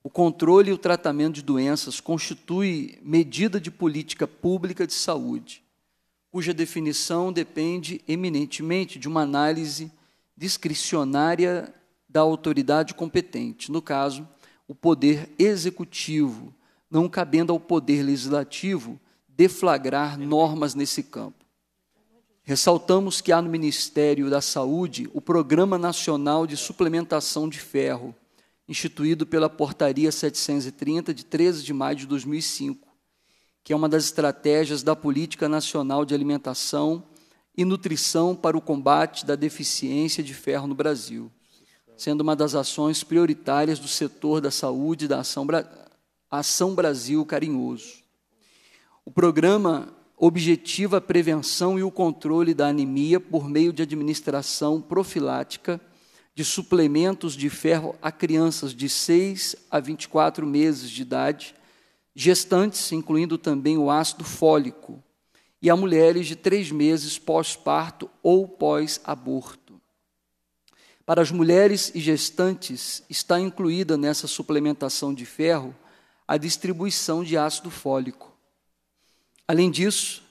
o controle e o tratamento de doenças constitui medida de política pública de saúde, cuja definição depende eminentemente de uma análise discricionária da autoridade competente, no caso, o poder executivo, não cabendo ao Poder Legislativo deflagrar normas nesse campo. Ressaltamos que há no Ministério da Saúde o Programa Nacional de Suplementação de Ferro, instituído pela Portaria 730, de 13 de maio de 2005, que é uma das estratégias da Política Nacional de Alimentação e Nutrição para o Combate da Deficiência de Ferro no Brasil, sendo uma das ações prioritárias do setor da saúde da ação Ação Brasil Carinhoso. O programa objetiva a prevenção e o controle da anemia por meio de administração profilática de suplementos de ferro a crianças de 6 a 24 meses de idade, gestantes, incluindo também o ácido fólico, e a mulheres de 3 meses pós-parto ou pós-aborto. Para as mulheres e gestantes, está incluída nessa suplementação de ferro a distribuição de ácido fólico. Além disso,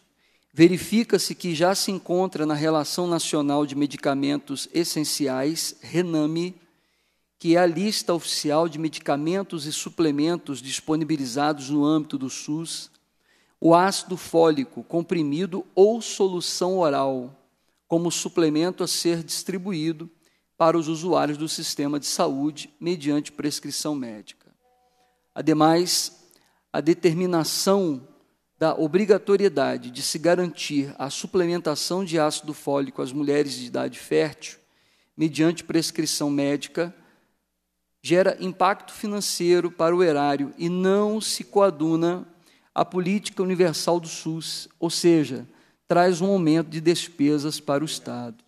verifica-se que já se encontra na Relação Nacional de Medicamentos Essenciais, RENAME, que é a lista oficial de medicamentos e suplementos disponibilizados no âmbito do SUS, o ácido fólico comprimido ou solução oral, como suplemento a ser distribuído para os usuários do sistema de saúde mediante prescrição médica. Ademais, a determinação da obrigatoriedade de se garantir a suplementação de ácido fólico às mulheres de idade fértil, mediante prescrição médica, gera impacto financeiro para o erário e não se coaduna à política universal do SUS, ou seja, traz um aumento de despesas para o Estado.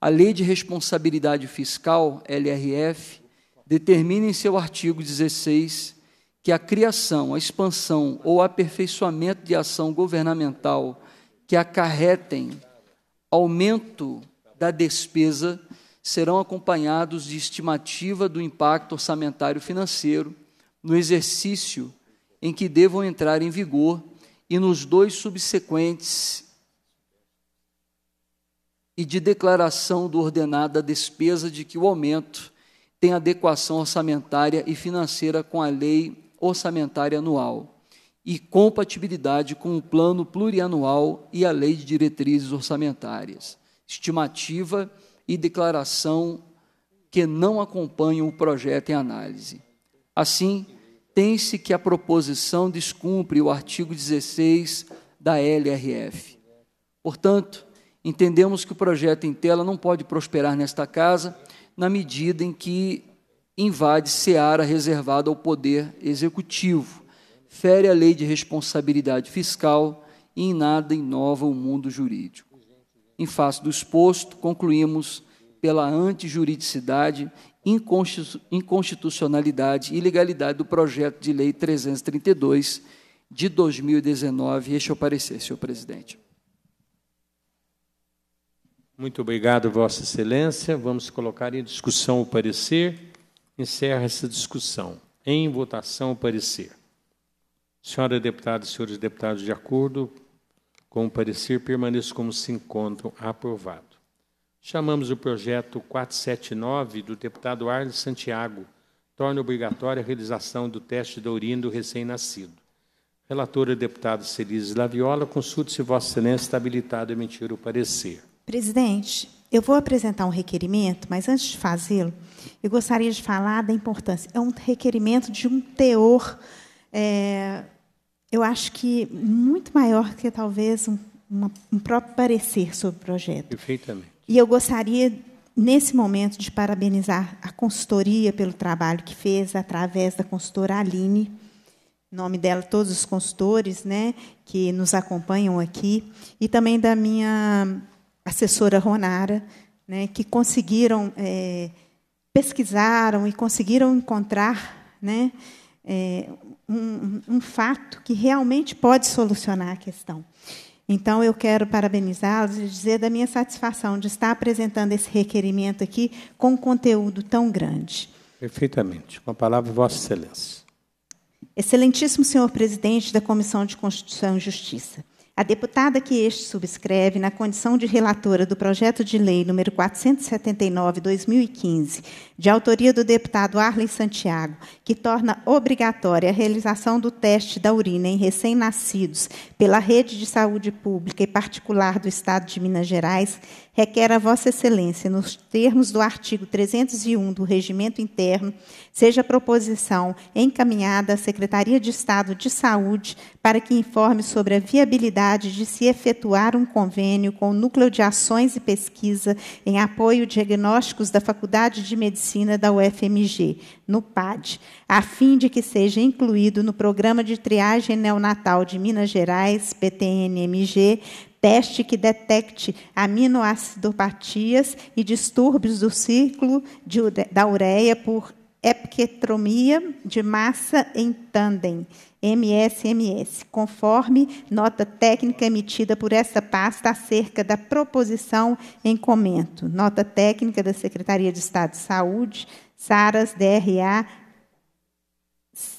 A Lei de Responsabilidade Fiscal, LRF, determina em seu artigo 16 que a criação, a expansão ou aperfeiçoamento de ação governamental que acarretem aumento da despesa serão acompanhados de estimativa do impacto orçamentário financeiro no exercício em que devam entrar em vigor e nos dois subsequentes e de declaração do ordenado da despesa de que o aumento tem adequação orçamentária e financeira com a lei orçamentária anual e compatibilidade com o plano plurianual e a lei de diretrizes orçamentárias, estimativa e declaração que não acompanham o projeto em análise. Assim, tem-se que a proposição descumpre o artigo 16 da LRF. Portanto, entendemos que o projeto em tela não pode prosperar nesta casa na medida em que invade seara reservada ao poder executivo, fere a lei de responsabilidade fiscal e em nada inova o mundo jurídico. Em face do exposto, concluímos pela antijuridicidade, inconstitucionalidade e ilegalidade do projeto de lei 332 de 2019. Este é o parecer, senhor presidente. Muito obrigado, Vossa Excelência. Vamos colocar em discussão o parecer encerra essa discussão. Em votação, o parecer. Senhora deputada e senhores deputados, de acordo com o parecer, permaneço como se encontram. Aprovado. Chamamos o projeto 479 do deputado Arles Santiago, torna obrigatória a realização do teste da urina do recém-nascido. Relatora deputada Celise Laviola, consulte se Vossa Excelência está habilitada a emitir o parecer. Presidente, eu vou apresentar um requerimento, mas antes de fazê-lo, eu gostaria de falar da importância. É um requerimento de um teor, é, eu acho que muito maior que talvez um, uma, um próprio parecer sobre o projeto. Perfeitamente. E eu gostaria, nesse momento, de parabenizar a consultoria pelo trabalho que fez através da consultora Aline, nome dela todos os consultores, né, que nos acompanham aqui, e também da minha assessora Ronara, né, que conseguiram, é, pesquisaram e conseguiram encontrar né, é, um, um fato que realmente pode solucionar a questão. Então, eu quero parabenizá-los e dizer da minha satisfação de estar apresentando esse requerimento aqui com um conteúdo tão grande. Perfeitamente. Com a palavra, Vossa Excelência. Excelentíssimo senhor presidente da Comissão de Constituição e Justiça. A deputada que este subscreve, na condição de relatora do projeto de lei número 479/2015, de autoria do deputado Arlen Santiago, que torna obrigatória a realização do teste da urina em recém-nascidos pela rede de saúde pública e particular do Estado de Minas Gerais, requer a Vossa Excelência, nos termos do artigo 301 do Regimento Interno, seja a proposição encaminhada à Secretaria de Estado de Saúde para que informe sobre a viabilidade de se efetuar um convênio com o Núcleo de Ações e Pesquisa em Apoio Diagnósticos da Faculdade de Medicina da UFMG, no PAD, a fim de que seja incluído no Programa de Triagem Neonatal de Minas Gerais, PTNMG, teste que detecte aminoacidopatias e distúrbios do ciclo de, da ureia por epiquetromia de massa em tandem, MSMS, conforme nota técnica emitida por esta pasta acerca da proposição em comento. Nota técnica da Secretaria de Estado de Saúde, SARAS, DRA,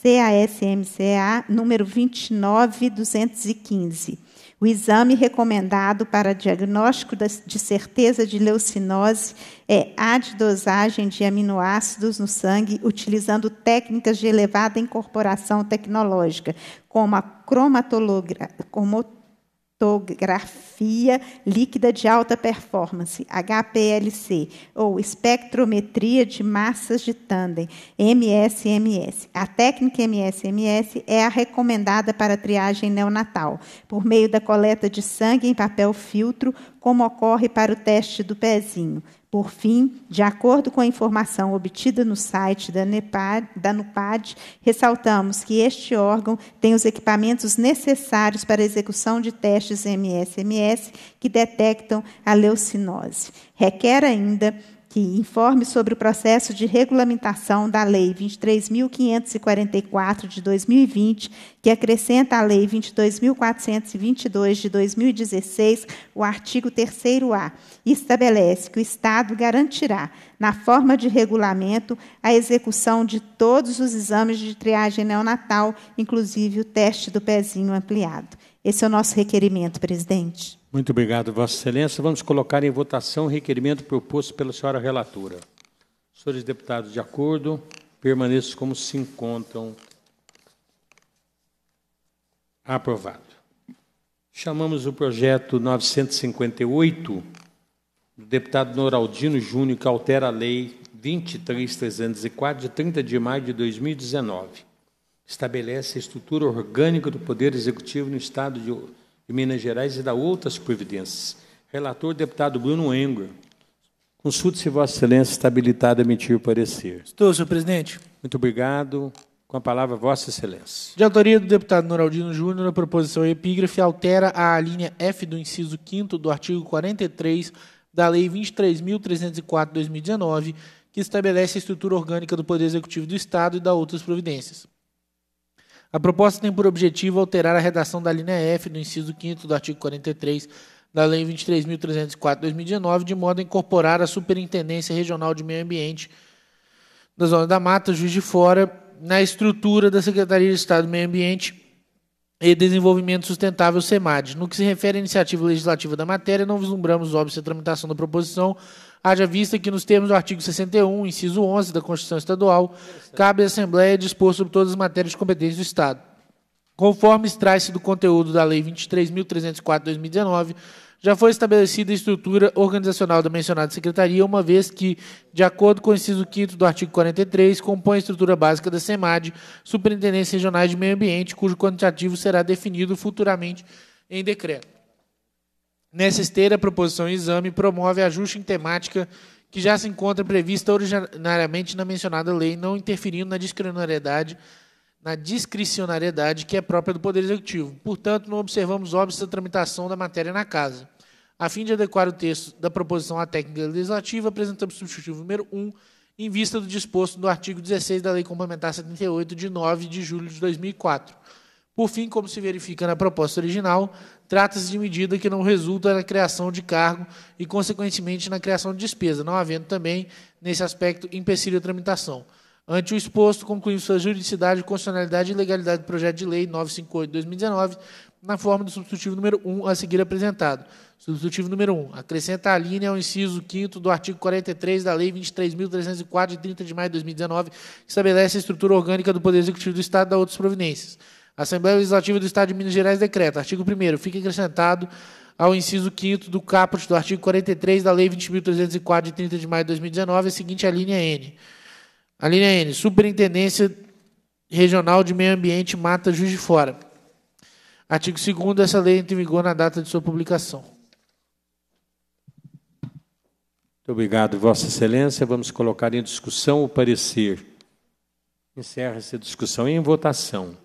CASMCA, número 29215. O exame recomendado para diagnóstico de certeza de leucinose é a dosagem de aminoácidos no sangue, utilizando técnicas de elevada incorporação tecnológica, como a cromatologia espectrografia líquida de alta performance, HPLC, ou espectrometria de massas de tandem, MSMS. A técnica MSMS é a recomendada para a triagem neonatal, por meio da coleta de sangue em papel filtro, como ocorre para o teste do pezinho. Por fim, de acordo com a informação obtida no site da, NEPAD, da NUPAD, ressaltamos que este órgão tem os equipamentos necessários para a execução de testes MSMS que detectam a leucinose. Requer ainda que informe sobre o processo de regulamentação da Lei 23.544 de 2020, que acrescenta à Lei 22.422 de 2016 o artigo 3A, e estabelece que o Estado garantirá, na forma de regulamento, a execução de todos os exames de triagem neonatal, inclusive o teste do pezinho ampliado. Esse é o nosso requerimento, presidente. Muito obrigado, Vossa Excelência. Vamos colocar em votação o requerimento proposto pela senhora relatora. Senhores deputados, de acordo, permaneçam como se encontram. Aprovado. Chamamos o projeto 958 do deputado Noraldino Júnior, que altera a Lei 23304, de 30 de maio de 2019. Estabelece a estrutura orgânica do Poder Executivo no Estado de de Minas Gerais e da outras providências. Relator, deputado Bruno Engler. Consulte-se Vossa Excelência está habilitado a emitir o parecer. Estou, senhor presidente. Muito obrigado. Com a palavra, Vossa Excelência. De autoria do deputado Noraldino Júnior, a proposição epígrafe altera a linha F do inciso 5 do artigo 43 da Lei 23.304-2019, que estabelece a estrutura orgânica do Poder Executivo do Estado e da outras providências. A proposta tem por objetivo alterar a redação da linha F do inciso 5 do artigo 43 da Lei 23.304-2019, de modo a incorporar a Superintendência Regional de Meio Ambiente da Zona da Mata, Juiz de Fora, na estrutura da Secretaria de Estado do Meio Ambiente e Desenvolvimento Sustentável, SEMAD. No que se refere à iniciativa legislativa da matéria, não vislumbramos, óbvio, a tramitação da proposição, haja vista que, nos termos do artigo 61, inciso 11 da Constituição Estadual, cabe à Assembleia dispor sobre todas as matérias de competência do Estado. Conforme extrai-se do conteúdo da Lei 23.304-2019, já foi estabelecida a estrutura organizacional da mencionada secretaria, uma vez que, de acordo com o inciso 5 do artigo 43, compõe a estrutura básica da SEMAD, Superintendência Regionais de Meio Ambiente, cujo quantitativo será definido futuramente em decreto. Nessa esteira, a proposição exame promove ajuste em temática que já se encontra prevista originariamente na mencionada lei, não interferindo na discricionariedade, na discricionariedade que é própria do Poder Executivo. Portanto, não observamos óbvio à tramitação da matéria na Casa. A fim de adequar o texto da proposição à técnica legislativa, apresentamos o substitutivo número 1, em vista do disposto no artigo 16 da Lei Complementar 78, de 9 de julho de 2004. Por fim, como se verifica na proposta original, trata-se de medida que não resulta na criação de cargo e, consequentemente, na criação de despesa, não havendo também, nesse aspecto, empecilho à tramitação. Ante o exposto, concluímos sua juridicidade, constitucionalidade e legalidade do projeto de lei 958-2019, na forma do substitutivo número 1 a seguir apresentado. Substitutivo número 1. Acrescenta a linha ao inciso 5 do artigo 43 da Lei 23.304, de 30 de maio de 2019, que estabelece a estrutura orgânica do Poder Executivo do Estado da outras providências. A Assembleia Legislativa do Estado de Minas Gerais decreta, artigo 1 fica acrescentado ao inciso 5 do caput do artigo 43 da Lei 20.304, de 30 de maio de 2019, a seguinte alínea linha N. A linha N, Superintendência Regional de Meio Ambiente Mata Juiz de Fora. Artigo 2 essa lei entra em vigor na data de sua publicação. Muito obrigado, Vossa Excelência. Vamos colocar em discussão o parecer. Encerra-se a discussão e em votação.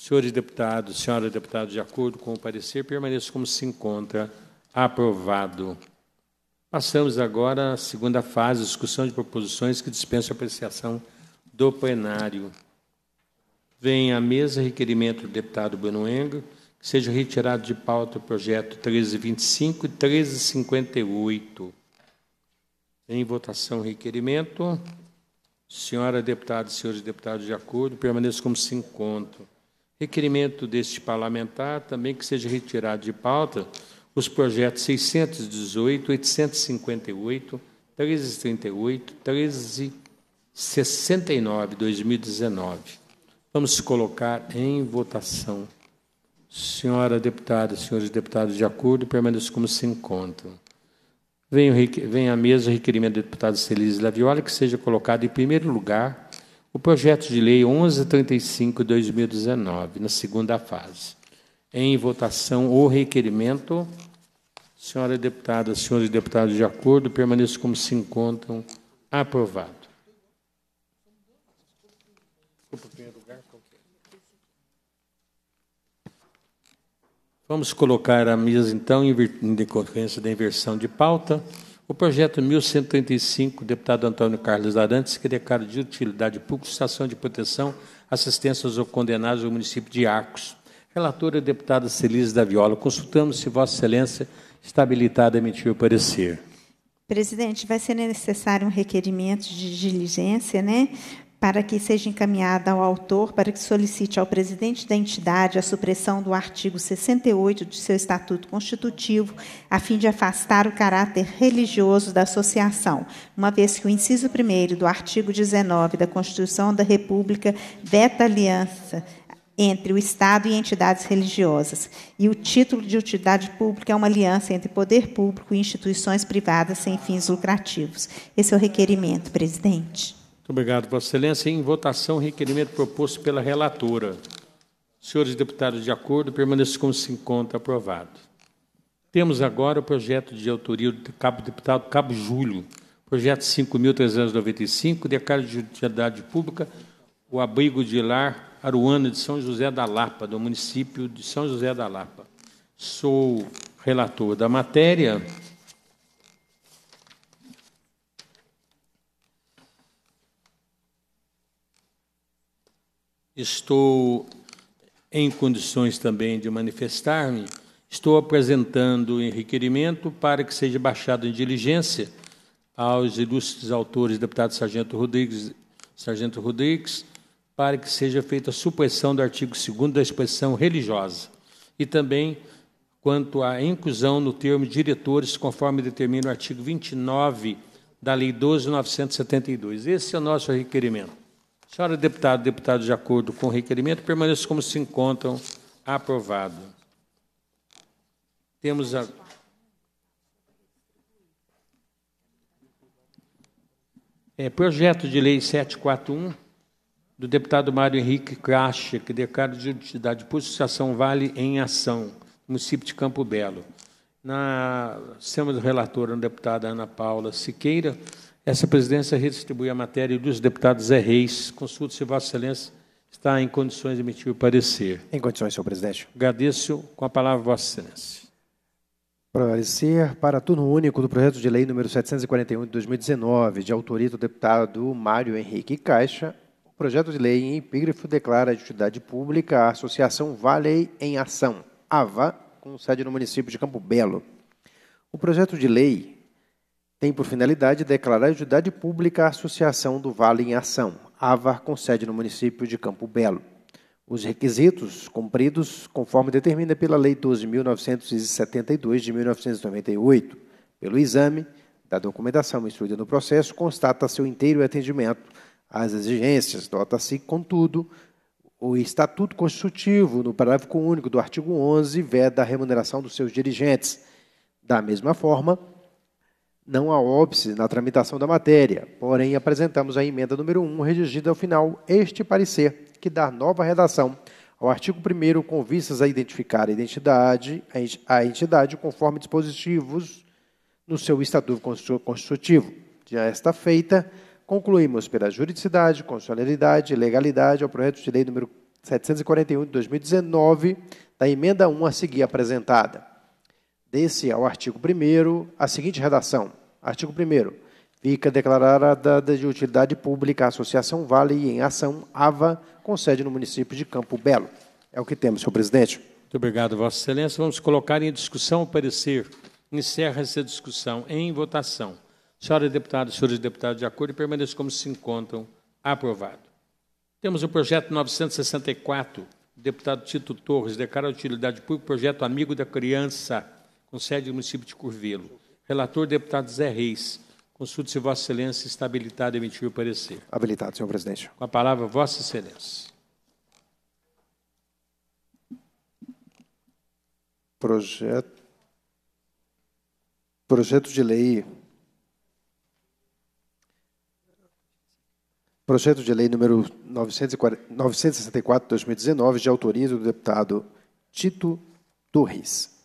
Senhores deputados, senhora deputada, de acordo com o parecer, permaneça como se encontra. Aprovado. Passamos agora à segunda fase, discussão de proposições que dispensam apreciação do plenário. Vem à mesa requerimento do deputado Bruno que seja retirado de pauta o projeto 1325 e 1358. Em votação, requerimento. Senhora deputada e senhores deputados, de acordo, permaneça como se encontram. Requerimento deste parlamentar também que seja retirado de pauta os projetos 618, 858, 1338, 1369, 2019. Vamos colocar em votação. Senhora deputada, senhores deputados, de acordo, permaneçam como se encontram. Venha à mesa o requerimento do deputado Celise Laviola que seja colocado em primeiro lugar o projeto de lei 1135/2019, na segunda fase. Em votação o requerimento. Senhora deputada, senhores deputados, de acordo, permaneço como se encontram. Aprovado. Vamos colocar a mesa, então, em decorrência da inversão de pauta. O projeto 1135, deputado Antônio Carlos Arantes, que declara de utilidade pública, estação de proteção, assistência aos condenados do município de Arcos. Relatora, deputada Celise da Viola, consultamos se Vossa Excelência está habilitada a emitir o parecer. Presidente, vai ser necessário um requerimento de diligência, né, para que seja encaminhada ao autor para que solicite ao presidente da entidade a supressão do artigo 68 de seu estatuto constitutivo, a fim de afastar o caráter religioso da associação, uma vez que o inciso 1 do artigo 19 da Constituição da República veta aliança entre o Estado e entidades religiosas, e o título de utilidade pública é uma aliança entre poder público e instituições privadas sem fins lucrativos. Esse é o requerimento, presidente. Muito obrigado, Vossa Excelência. Em votação, requerimento proposto pela relatora. Senhores deputados, de acordo, permaneço como se encontra aprovado. Temos agora o projeto de autoria do cabo deputado Cabo Júlio, projeto 5.395, de cargo de utilidade pública, o abrigo de lar Aruana de São José da Lapa, do município de São José da Lapa. Sou relator da matéria. estou em condições também de manifestar-me, estou apresentando em requerimento para que seja baixado em diligência aos ilustres autores, deputado Sargento Rodrigues, Sargento Rodrigues, para que seja feita a supressão do artigo 2 da expressão religiosa e também quanto à inclusão no termo diretores, conforme determina o artigo 29 da Lei 12.972. Esse é o nosso requerimento. Senhora deputada, deputado, de acordo com o requerimento, permaneça como se encontram. Aprovado. Temos a. É, projeto de Lei 741, do deputado Mário Henrique Cracha, que declara de utilidade por associação Vale em Ação, município de Campo Belo. Na, temos relatora, a deputada Ana Paula Siqueira, essa presidência redistribui a matéria e dos deputados Zé Reis. Consulto se Vossa Excelência está em condições de emitir o parecer. Em condições, senhor presidente. Agradeço com a palavra Vossa Excelência. Parecer para turno único do projeto de lei número 741 de 2019, de autoria do deputado Mário Henrique Caixa, o projeto de lei em epígrafo declara a entidade pública a Associação Vale em Ação, AVA, com sede no município de Campo Belo. O projeto de lei tem por finalidade declarar a utilidade pública a Associação do Vale em Ação, AVAR, com sede no município de Campo Belo. Os requisitos cumpridos conforme determina pela Lei 12.972 de 1998. Pelo exame da documentação instruída no processo, constata seu inteiro atendimento às exigências. Nota-se, contudo, o Estatuto Constitutivo, no parágrafo único do artigo 11, veda a remuneração dos seus dirigentes. Da mesma forma, não há óbice na tramitação da matéria, porém apresentamos a emenda número 1, redigida ao final este parecer, que dá nova redação ao artigo 1 com vistas a identificar a identidade, a entidade conforme dispositivos no seu Estatuto Constitutivo. Já esta feita, concluímos pela juridicidade, constitucionalidade e legalidade ao projeto de lei número 741 de 2019, da emenda 1 a seguir apresentada. Desse ao artigo 1 a seguinte redação: Artigo 1 Fica declarada de utilidade pública a Associação Vale em Ação AVA, com sede no município de Campo Belo. É o que temos, senhor presidente. Muito obrigado, Vossa Excelência. Vamos colocar em discussão o parecer. Encerra-se a discussão em votação. Senhora deputada, senhores deputados, de acordo, permaneçam como se encontram. Aprovado. Temos o projeto 964, deputado Tito Torres, declara utilidade pública, projeto Amigo da Criança, com sede no município de Curvelo. Relator, deputado Zé Reis. Consulte-se Vossa Excelência está habilitado a emitir o parecer. Habilitado, senhor presidente. Com a palavra, Vossa Excelência. Projeto, projeto de lei Projeto de lei número 964 2019, de autoria do deputado Tito Torres.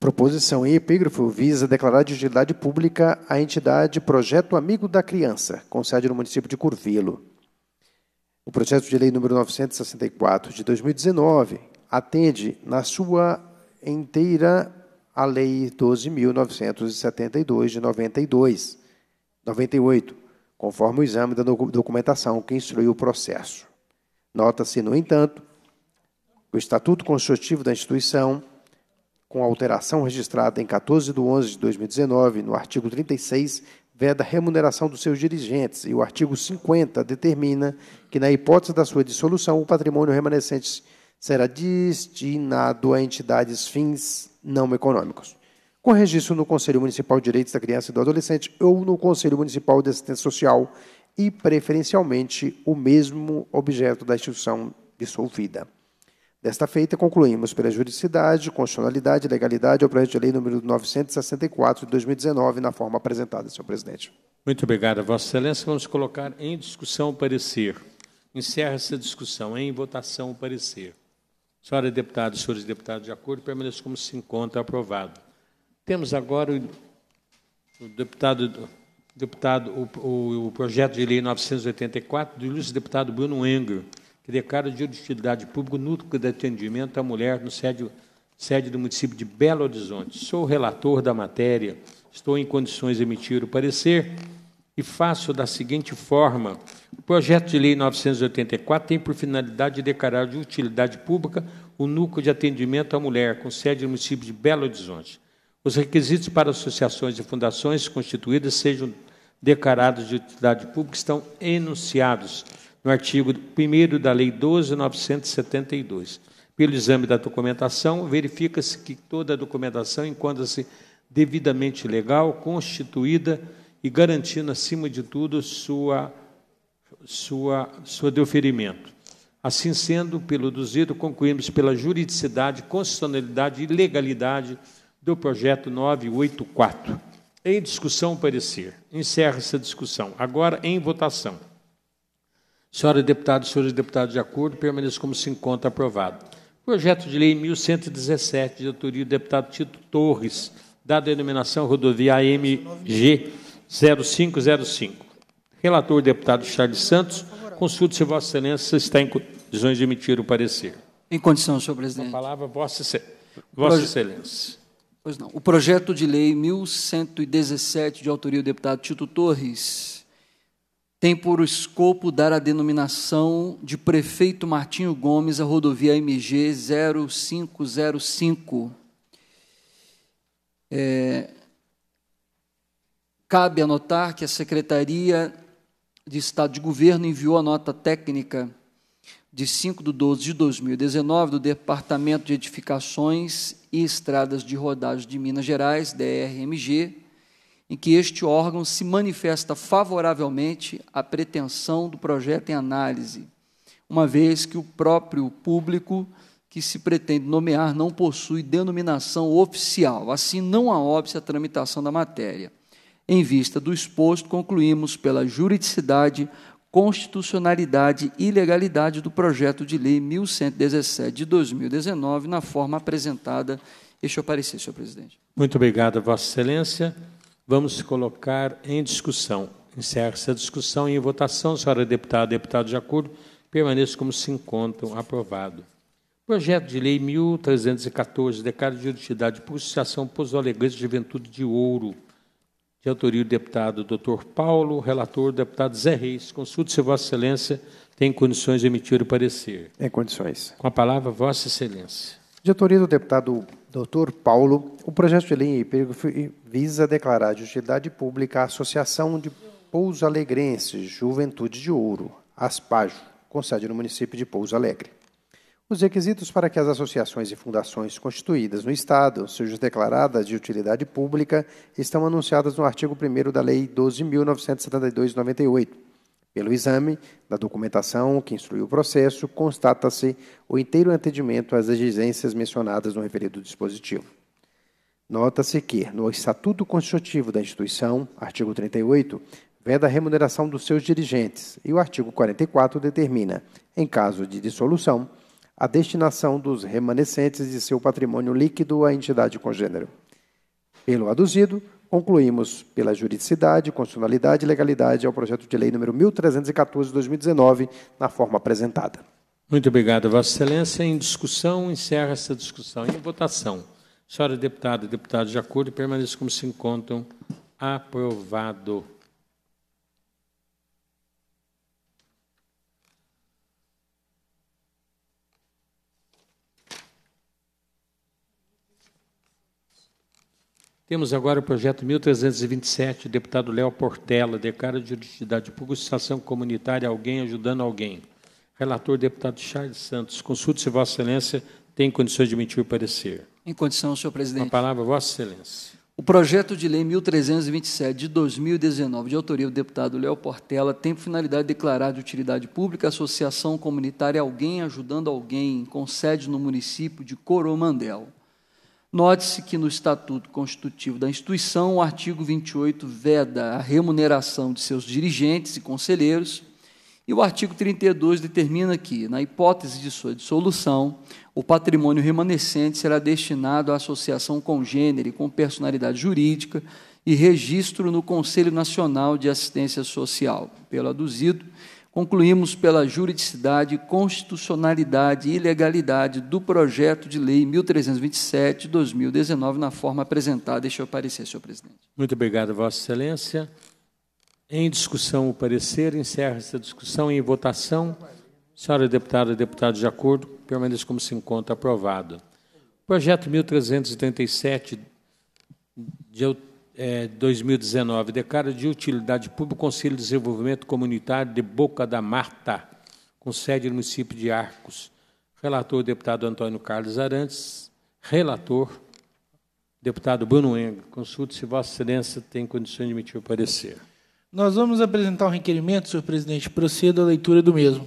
Proposição em epígrafo visa declarar de utilidade pública a entidade Projeto Amigo da Criança, com sede no município de Curvelo. O projeto de lei número 964 de 2019 atende na sua inteira a lei 12.972 de 92, 98, conforme o exame da documentação que instruiu o processo. Nota-se, no entanto, o estatuto constitutivo da instituição com alteração registrada em 14 de 11 de 2019, no artigo 36, veda a remuneração dos seus dirigentes, e o artigo 50 determina que, na hipótese da sua dissolução, o patrimônio remanescente será destinado a entidades fins não econômicos. Com registro no Conselho Municipal de Direitos da Criança e do Adolescente ou no Conselho Municipal de Assistência Social e, preferencialmente, o mesmo objeto da instituição dissolvida. Desta feita, concluímos pela juridicidade, constitucionalidade e legalidade ao projeto de lei número 964 de 2019, na forma apresentada, senhor presidente. Muito obrigado, Vossa Excelência. Vamos colocar em discussão o parecer. Encerra-se a discussão. Em votação, o parecer. Senhora deputada, senhores deputados, de acordo, permaneça como se encontra aprovado. Temos agora o, o deputado, deputado o, o, o, projeto de lei 984 do ilustre deputado Bruno Engel declara de utilidade pública o núcleo de atendimento à mulher no sede, sede do município de Belo Horizonte. Sou relator da matéria, estou em condições de emitir o parecer e faço da seguinte forma: o projeto de lei 984 tem por finalidade de declarar de utilidade pública o núcleo de atendimento à mulher com sede no município de Belo Horizonte. Os requisitos para associações e fundações constituídas sejam declarados de utilidade pública estão enunciados no artigo 1 da Lei 12.972. Pelo exame da documentação, verifica-se que toda a documentação encontra-se devidamente legal, constituída e garantindo, acima de tudo, sua, sua, sua deferimento. Assim sendo, pelo duzido, concluímos pela juridicidade, constitucionalidade e legalidade do projeto 984. Em discussão, parecer. Encerra-se a discussão. Agora, em votação. Senhora deputada e senhores deputados, de acordo, permaneça como se encontra aprovado. Projeto de lei 1117, de autoria do deputado Tito Torres, da denominação rodovia AMG 0505. Relator, deputado Charles Santos, Consulte se Vossa Excelência está em condições de emitir o parecer. Em condição, senhor presidente. Com a palavra, Vossa, Vossa Excelência. Pois não. O projeto de lei 1117, de autoria do deputado Tito Torres, tem por escopo dar a denominação de prefeito Martinho Gomes à rodovia MG 0505. É, cabe anotar que a Secretaria de Estado de Governo enviou a nota técnica de 5 de 12 de 2019 do Departamento de Edificações e Estradas de Rodagem de Minas Gerais, DRMG, em que este órgão se manifesta favoravelmente à pretensão do projeto em análise, uma vez que o próprio público que se pretende nomear não possui denominação oficial, assim não há óbice à tramitação da matéria. Em vista do exposto, concluímos pela juridicidade, constitucionalidade e legalidade do projeto de lei 1117 de 2019 na forma apresentada. Este é o parecer, senhor presidente. Muito obrigado, Vossa Excelência vamos colocar em discussão. Encerra-se a discussão e em votação, senhora deputada, deputado de acordo, permaneça como se encontram, aprovado. Projeto de Lei 1314, Decreto de Utilidade por Associação Pouso de Juventude de Ouro, de autoria do deputado Dr. Paulo, relator deputado Zé Reis. Consulte se Vossa Excelência tem condições de emitir o parecer. Tem condições. Com a palavra, Vossa Excelência. De autoria do deputado Dr. Paulo, o projeto de lei em perigo visa declarar de utilidade pública a Associação de Pouso Alegrense Juventude de Ouro, ASPAJO, com sede no município de Pouso Alegre. Os requisitos para que as associações e fundações constituídas no Estado sejam declaradas de utilidade pública estão anunciados no artigo 1 da Lei 12.972-98 pelo exame da documentação que instruiu o processo, constata-se o inteiro atendimento às exigências mencionadas no referido dispositivo. Nota-se que, no Estatuto Constitutivo da Instituição, artigo 38, veda a remuneração dos seus dirigentes e o artigo 44 determina, em caso de dissolução, a destinação dos remanescentes de seu patrimônio líquido à entidade congênero. Pelo aduzido, concluímos pela juridicidade, constitucionalidade e legalidade ao projeto de lei número 1314/2019 na forma apresentada. Muito obrigado, Vossa Excelência. Em discussão, encerra essa discussão. Em votação, senhora deputada e deputado de acordo, permaneça como se encontram. Aprovado. Temos agora o projeto 1327, deputado Léo Portela, declara de utilidade pública comunitária, alguém ajudando alguém. Relator, deputado Charles Santos, consulte se Vossa Excelência tem condições de emitir o parecer. Em condição, senhor presidente. A palavra, Vossa Excelência. O projeto de lei 1327 de 2019, de autoria do deputado Léo Portela, tem por finalidade de declarar de utilidade pública a associação comunitária Alguém Ajudando Alguém, com sede no município de Coromandel. Note-se que no Estatuto Constitutivo da instituição, o artigo 28 veda a remuneração de seus dirigentes e conselheiros, e o artigo 32 determina que, na hipótese de sua dissolução, o patrimônio remanescente será destinado à associação congênere com personalidade jurídica e registro no Conselho Nacional de Assistência Social. Pelo aduzido, concluímos pela juridicidade, constitucionalidade e legalidade do projeto de lei 1327 2019 na forma apresentada. Deixa eu aparecer, senhor presidente. Muito obrigado, vossa excelência. Em discussão o parecer, encerra-se a discussão e em votação. Senhora deputada e deputado, de acordo, permaneça como se encontra aprovado. Projeto 1337 de é, 2019, declara de utilidade pública o Conselho de Desenvolvimento Comunitário de Boca da Marta, com sede no município de Arcos. Relator, deputado Antônio Carlos Arantes. Relator, deputado Bruno Enga. Consulte se Vossa Excelência tem condições de emitir o parecer. Nós vamos apresentar um requerimento, senhor presidente. Proceda à leitura do mesmo.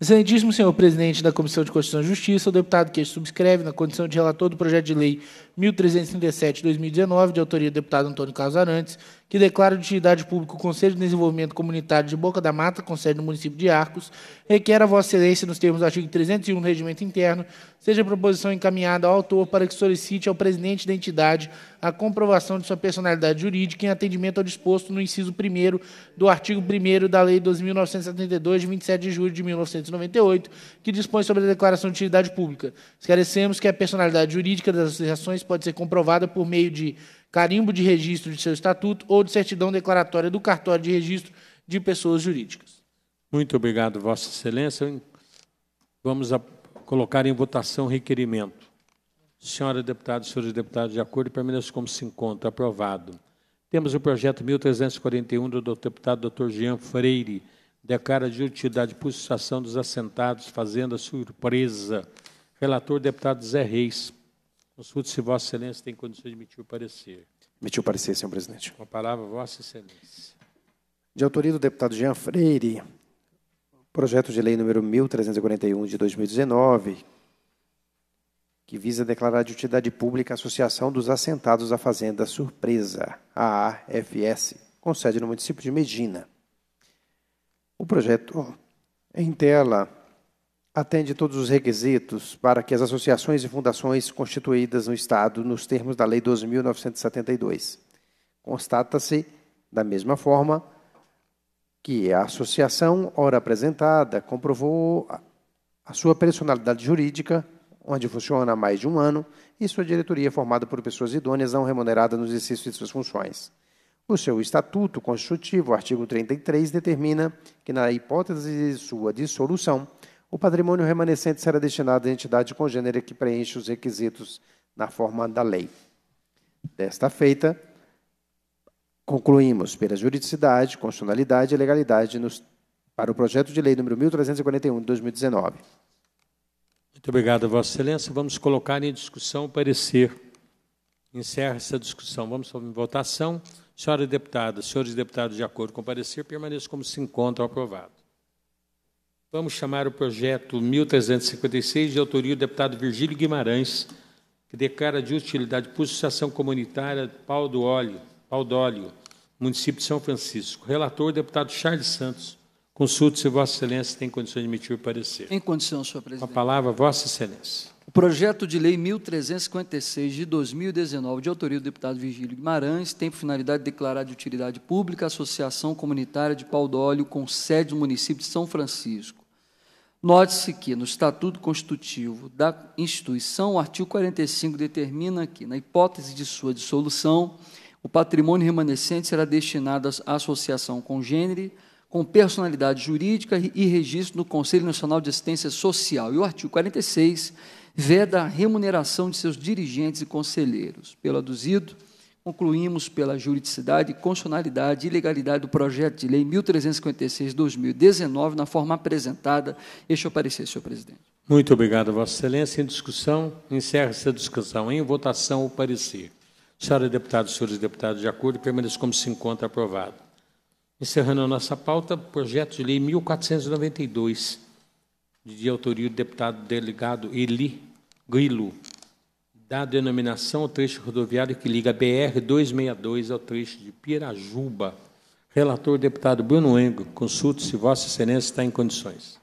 Excelentíssimo senhor presidente da Comissão de Constituição e Justiça, o deputado que subscreve, na condição de relator do projeto de lei 1337-2019, de autoria do deputado Antônio Carlos Arantes, que declara de utilidade pública o Conselho de Desenvolvimento Comunitário de Boca da Mata, com sede no município de Arcos, requer a Vossa Excelência, nos termos do artigo 301 do Regimento Interno, seja a proposição encaminhada ao autor para que solicite ao presidente da entidade a comprovação de sua personalidade jurídica em atendimento ao disposto no inciso 1 do artigo 1 da Lei 2.972, de 27 de julho de 1998, que dispõe sobre a declaração de utilidade pública. Esclarecemos que a personalidade jurídica das associações pode ser comprovada por meio de carimbo de registro de seu estatuto ou de certidão declaratória do cartório de registro de pessoas jurídicas. Muito obrigado, Vossa Excelência. Vamos colocar em votação o requerimento. Senhora deputada, senhores deputados, de acordo, permaneçam como se encontra. Aprovado. Temos o projeto 1341 do deputado Dr. Jean Freire. Declara de utilidade por situação dos assentados, fazenda surpresa. Relator, deputado Zé Reis. Consulte se Vossa Excelência tem condições de emitir o parecer. Emitiu o parecer, senhor presidente. Com a palavra, Vossa Excelência. De autoria do deputado Jean Freire, projeto de lei número 1341 de 2019, que visa declarar de utilidade pública a Associação dos Assentados à Fazenda Surpresa, AAFS, com sede no município de Medina. O projeto em tela atende todos os requisitos para que as associações e fundações constituídas no Estado, nos termos da Lei 12.972. Constata-se, da mesma forma, que a associação, ora apresentada, comprovou a sua personalidade jurídica, onde funciona há mais de um ano, e sua diretoria formada por pessoas idôneas não remuneradas no exercício de suas funções. O seu estatuto constitutivo, artigo 33, determina que, na hipótese de sua dissolução, o patrimônio remanescente será destinado à entidade congênere que preenche os requisitos na forma da lei. Desta feita, concluímos pela juridicidade, constitucionalidade e legalidade nos, para o projeto de lei número 1341 de 2019. Muito obrigado, Vossa Excelência. Vamos colocar em discussão o parecer. Encerra essa discussão. Vamos para a votação. Senhora deputada, senhores deputados, de acordo com o parecer, permaneçam como se encontra aprovado. Vamos chamar o projeto 1356, de autoria do deputado Virgílio Guimarães, que declara de utilidade por Associação Comunitária Pau do Óleo, do Óleo, município de São Francisco. Relator, deputado Charles Santos. Consulte se Vossa Excelência tem condições de emitir o parecer. Em condição, senhor presidente. Com a palavra, Vossa Excelência. Projeto de Lei 1356 de 2019, de autoria do deputado Virgílio Guimarães, tem por finalidade declarar de utilidade pública a Associação Comunitária de Pau d'Óleo com sede no município de São Francisco. Note-se que, no Estatuto Constitutivo da instituição, o artigo 45 determina que, na hipótese de sua dissolução, o patrimônio remanescente será destinado à associação congênere, com personalidade jurídica e registro no Conselho Nacional de Assistência Social. E o artigo 46 veda a remuneração de seus dirigentes e conselheiros. Pelo aduzido, concluímos pela juridicidade, constitucionalidade e legalidade do projeto de lei 1356-2019, na forma apresentada. Este é o parecer, senhor presidente. Muito obrigado, Vossa Excelência. Em discussão, encerra-se a discussão. Em votação, o parecer. Senhora deputada, senhores deputados, de acordo, permaneça como se encontra aprovado. Encerrando a nossa pauta, projeto de lei 1492, de autoria do deputado delegado Eli Grilo, da denominação ao trecho rodoviário que liga BR-262 ao trecho de Pirajuba. Relator, deputado Bruno Engo. consulto se Vossa Excelência está em condições.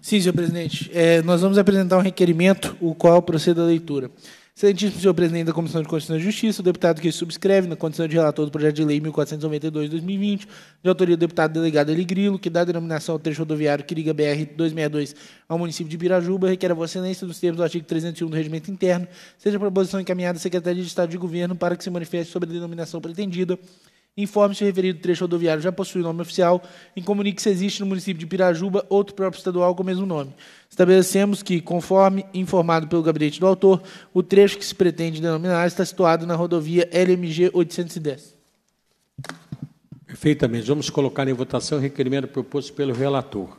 Sim, senhor presidente. É, nós vamos apresentar um requerimento, o qual proceda a leitura. Excelentíssimo senhor presidente da Comissão de Constituição e Justiça, o deputado que subscreve na condição de relator do projeto de lei 1492-2020, de autoria do deputado delegado Eli Grilo, que dá denominação ao trecho rodoviário que liga BR-262 ao município de Pirajuba, requer a vossa excelência dos termos do artigo 301 do Regimento Interno, seja a proposição encaminhada à Secretaria de Estado de Governo para que se manifeste sobre a denominação pretendida Informe se o referido trecho rodoviário já possui nome oficial e comunique se existe no município de Pirajuba outro próprio estadual com o mesmo nome. Estabelecemos que, conforme informado pelo gabinete do autor, o trecho que se pretende denominar está situado na rodovia LMG 810. Perfeitamente. Vamos colocar em votação o requerimento proposto pelo relator.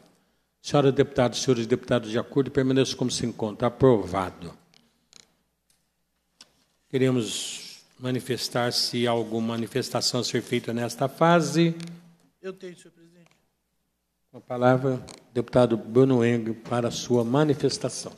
Senhora deputada, senhores deputados, de acordo, permaneça como se encontra. Aprovado. Queremos manifestar-se alguma manifestação a ser feita nesta fase. Eu tenho, senhor presidente. Com a palavra, deputado Bruno Engel, para sua manifestação.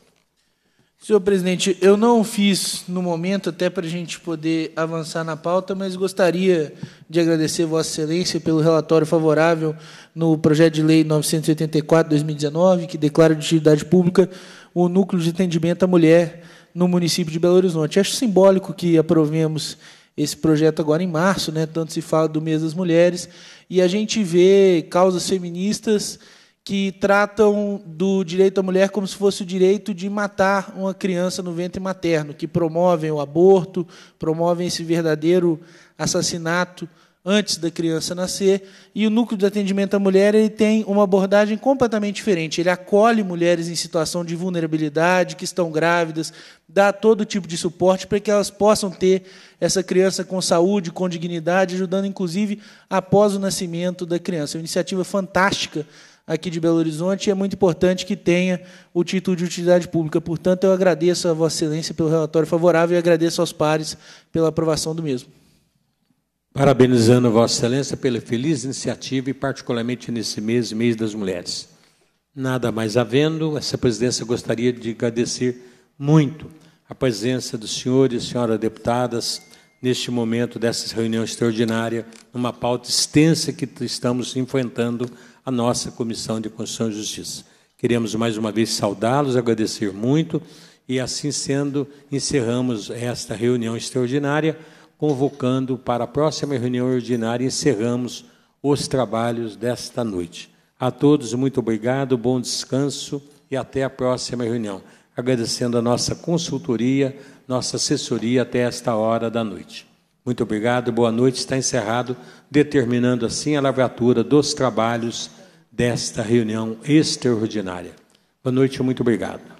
Senhor presidente, eu não fiz no momento, até para a gente poder avançar na pauta, mas gostaria de agradecer Vossa Excelência pelo relatório favorável no projeto de lei 984-2019, que declara de utilidade pública o núcleo de atendimento à mulher no município de Belo Horizonte. Acho simbólico que aprovemos esse projeto agora em março, né? tanto se fala do mês das mulheres, e a gente vê causas feministas que tratam do direito à mulher como se fosse o direito de matar uma criança no ventre materno, que promovem o aborto, promovem esse verdadeiro assassinato antes da criança nascer, e o núcleo de atendimento à mulher ele tem uma abordagem completamente diferente. Ele acolhe mulheres em situação de vulnerabilidade, que estão grávidas, dá todo tipo de suporte para que elas possam ter essa criança com saúde, com dignidade, ajudando inclusive após o nascimento da criança. É uma iniciativa fantástica aqui de Belo Horizonte e é muito importante que tenha o título de utilidade pública. Portanto, eu agradeço a Vossa Excelência pelo relatório favorável e agradeço aos pares pela aprovação do mesmo parabenizando Vossa Excelência pela feliz iniciativa e, particularmente nesse mês, mês das mulheres. Nada mais havendo, essa presidência gostaria de agradecer muito a presença dos senhores e senhoras deputadas neste momento dessa reunião extraordinária, numa pauta extensa que estamos enfrentando a nossa Comissão de Constituição e Justiça. Queremos mais uma vez saudá-los, agradecer muito e, assim sendo, encerramos esta reunião extraordinária convocando para a próxima reunião ordinária, encerramos os trabalhos desta noite. A todos, muito obrigado, bom descanso e até a próxima reunião. Agradecendo a nossa consultoria, nossa assessoria até esta hora da noite. Muito obrigado, boa noite. Está encerrado, determinando assim a lavratura dos trabalhos desta reunião extraordinária. Boa noite, muito obrigado.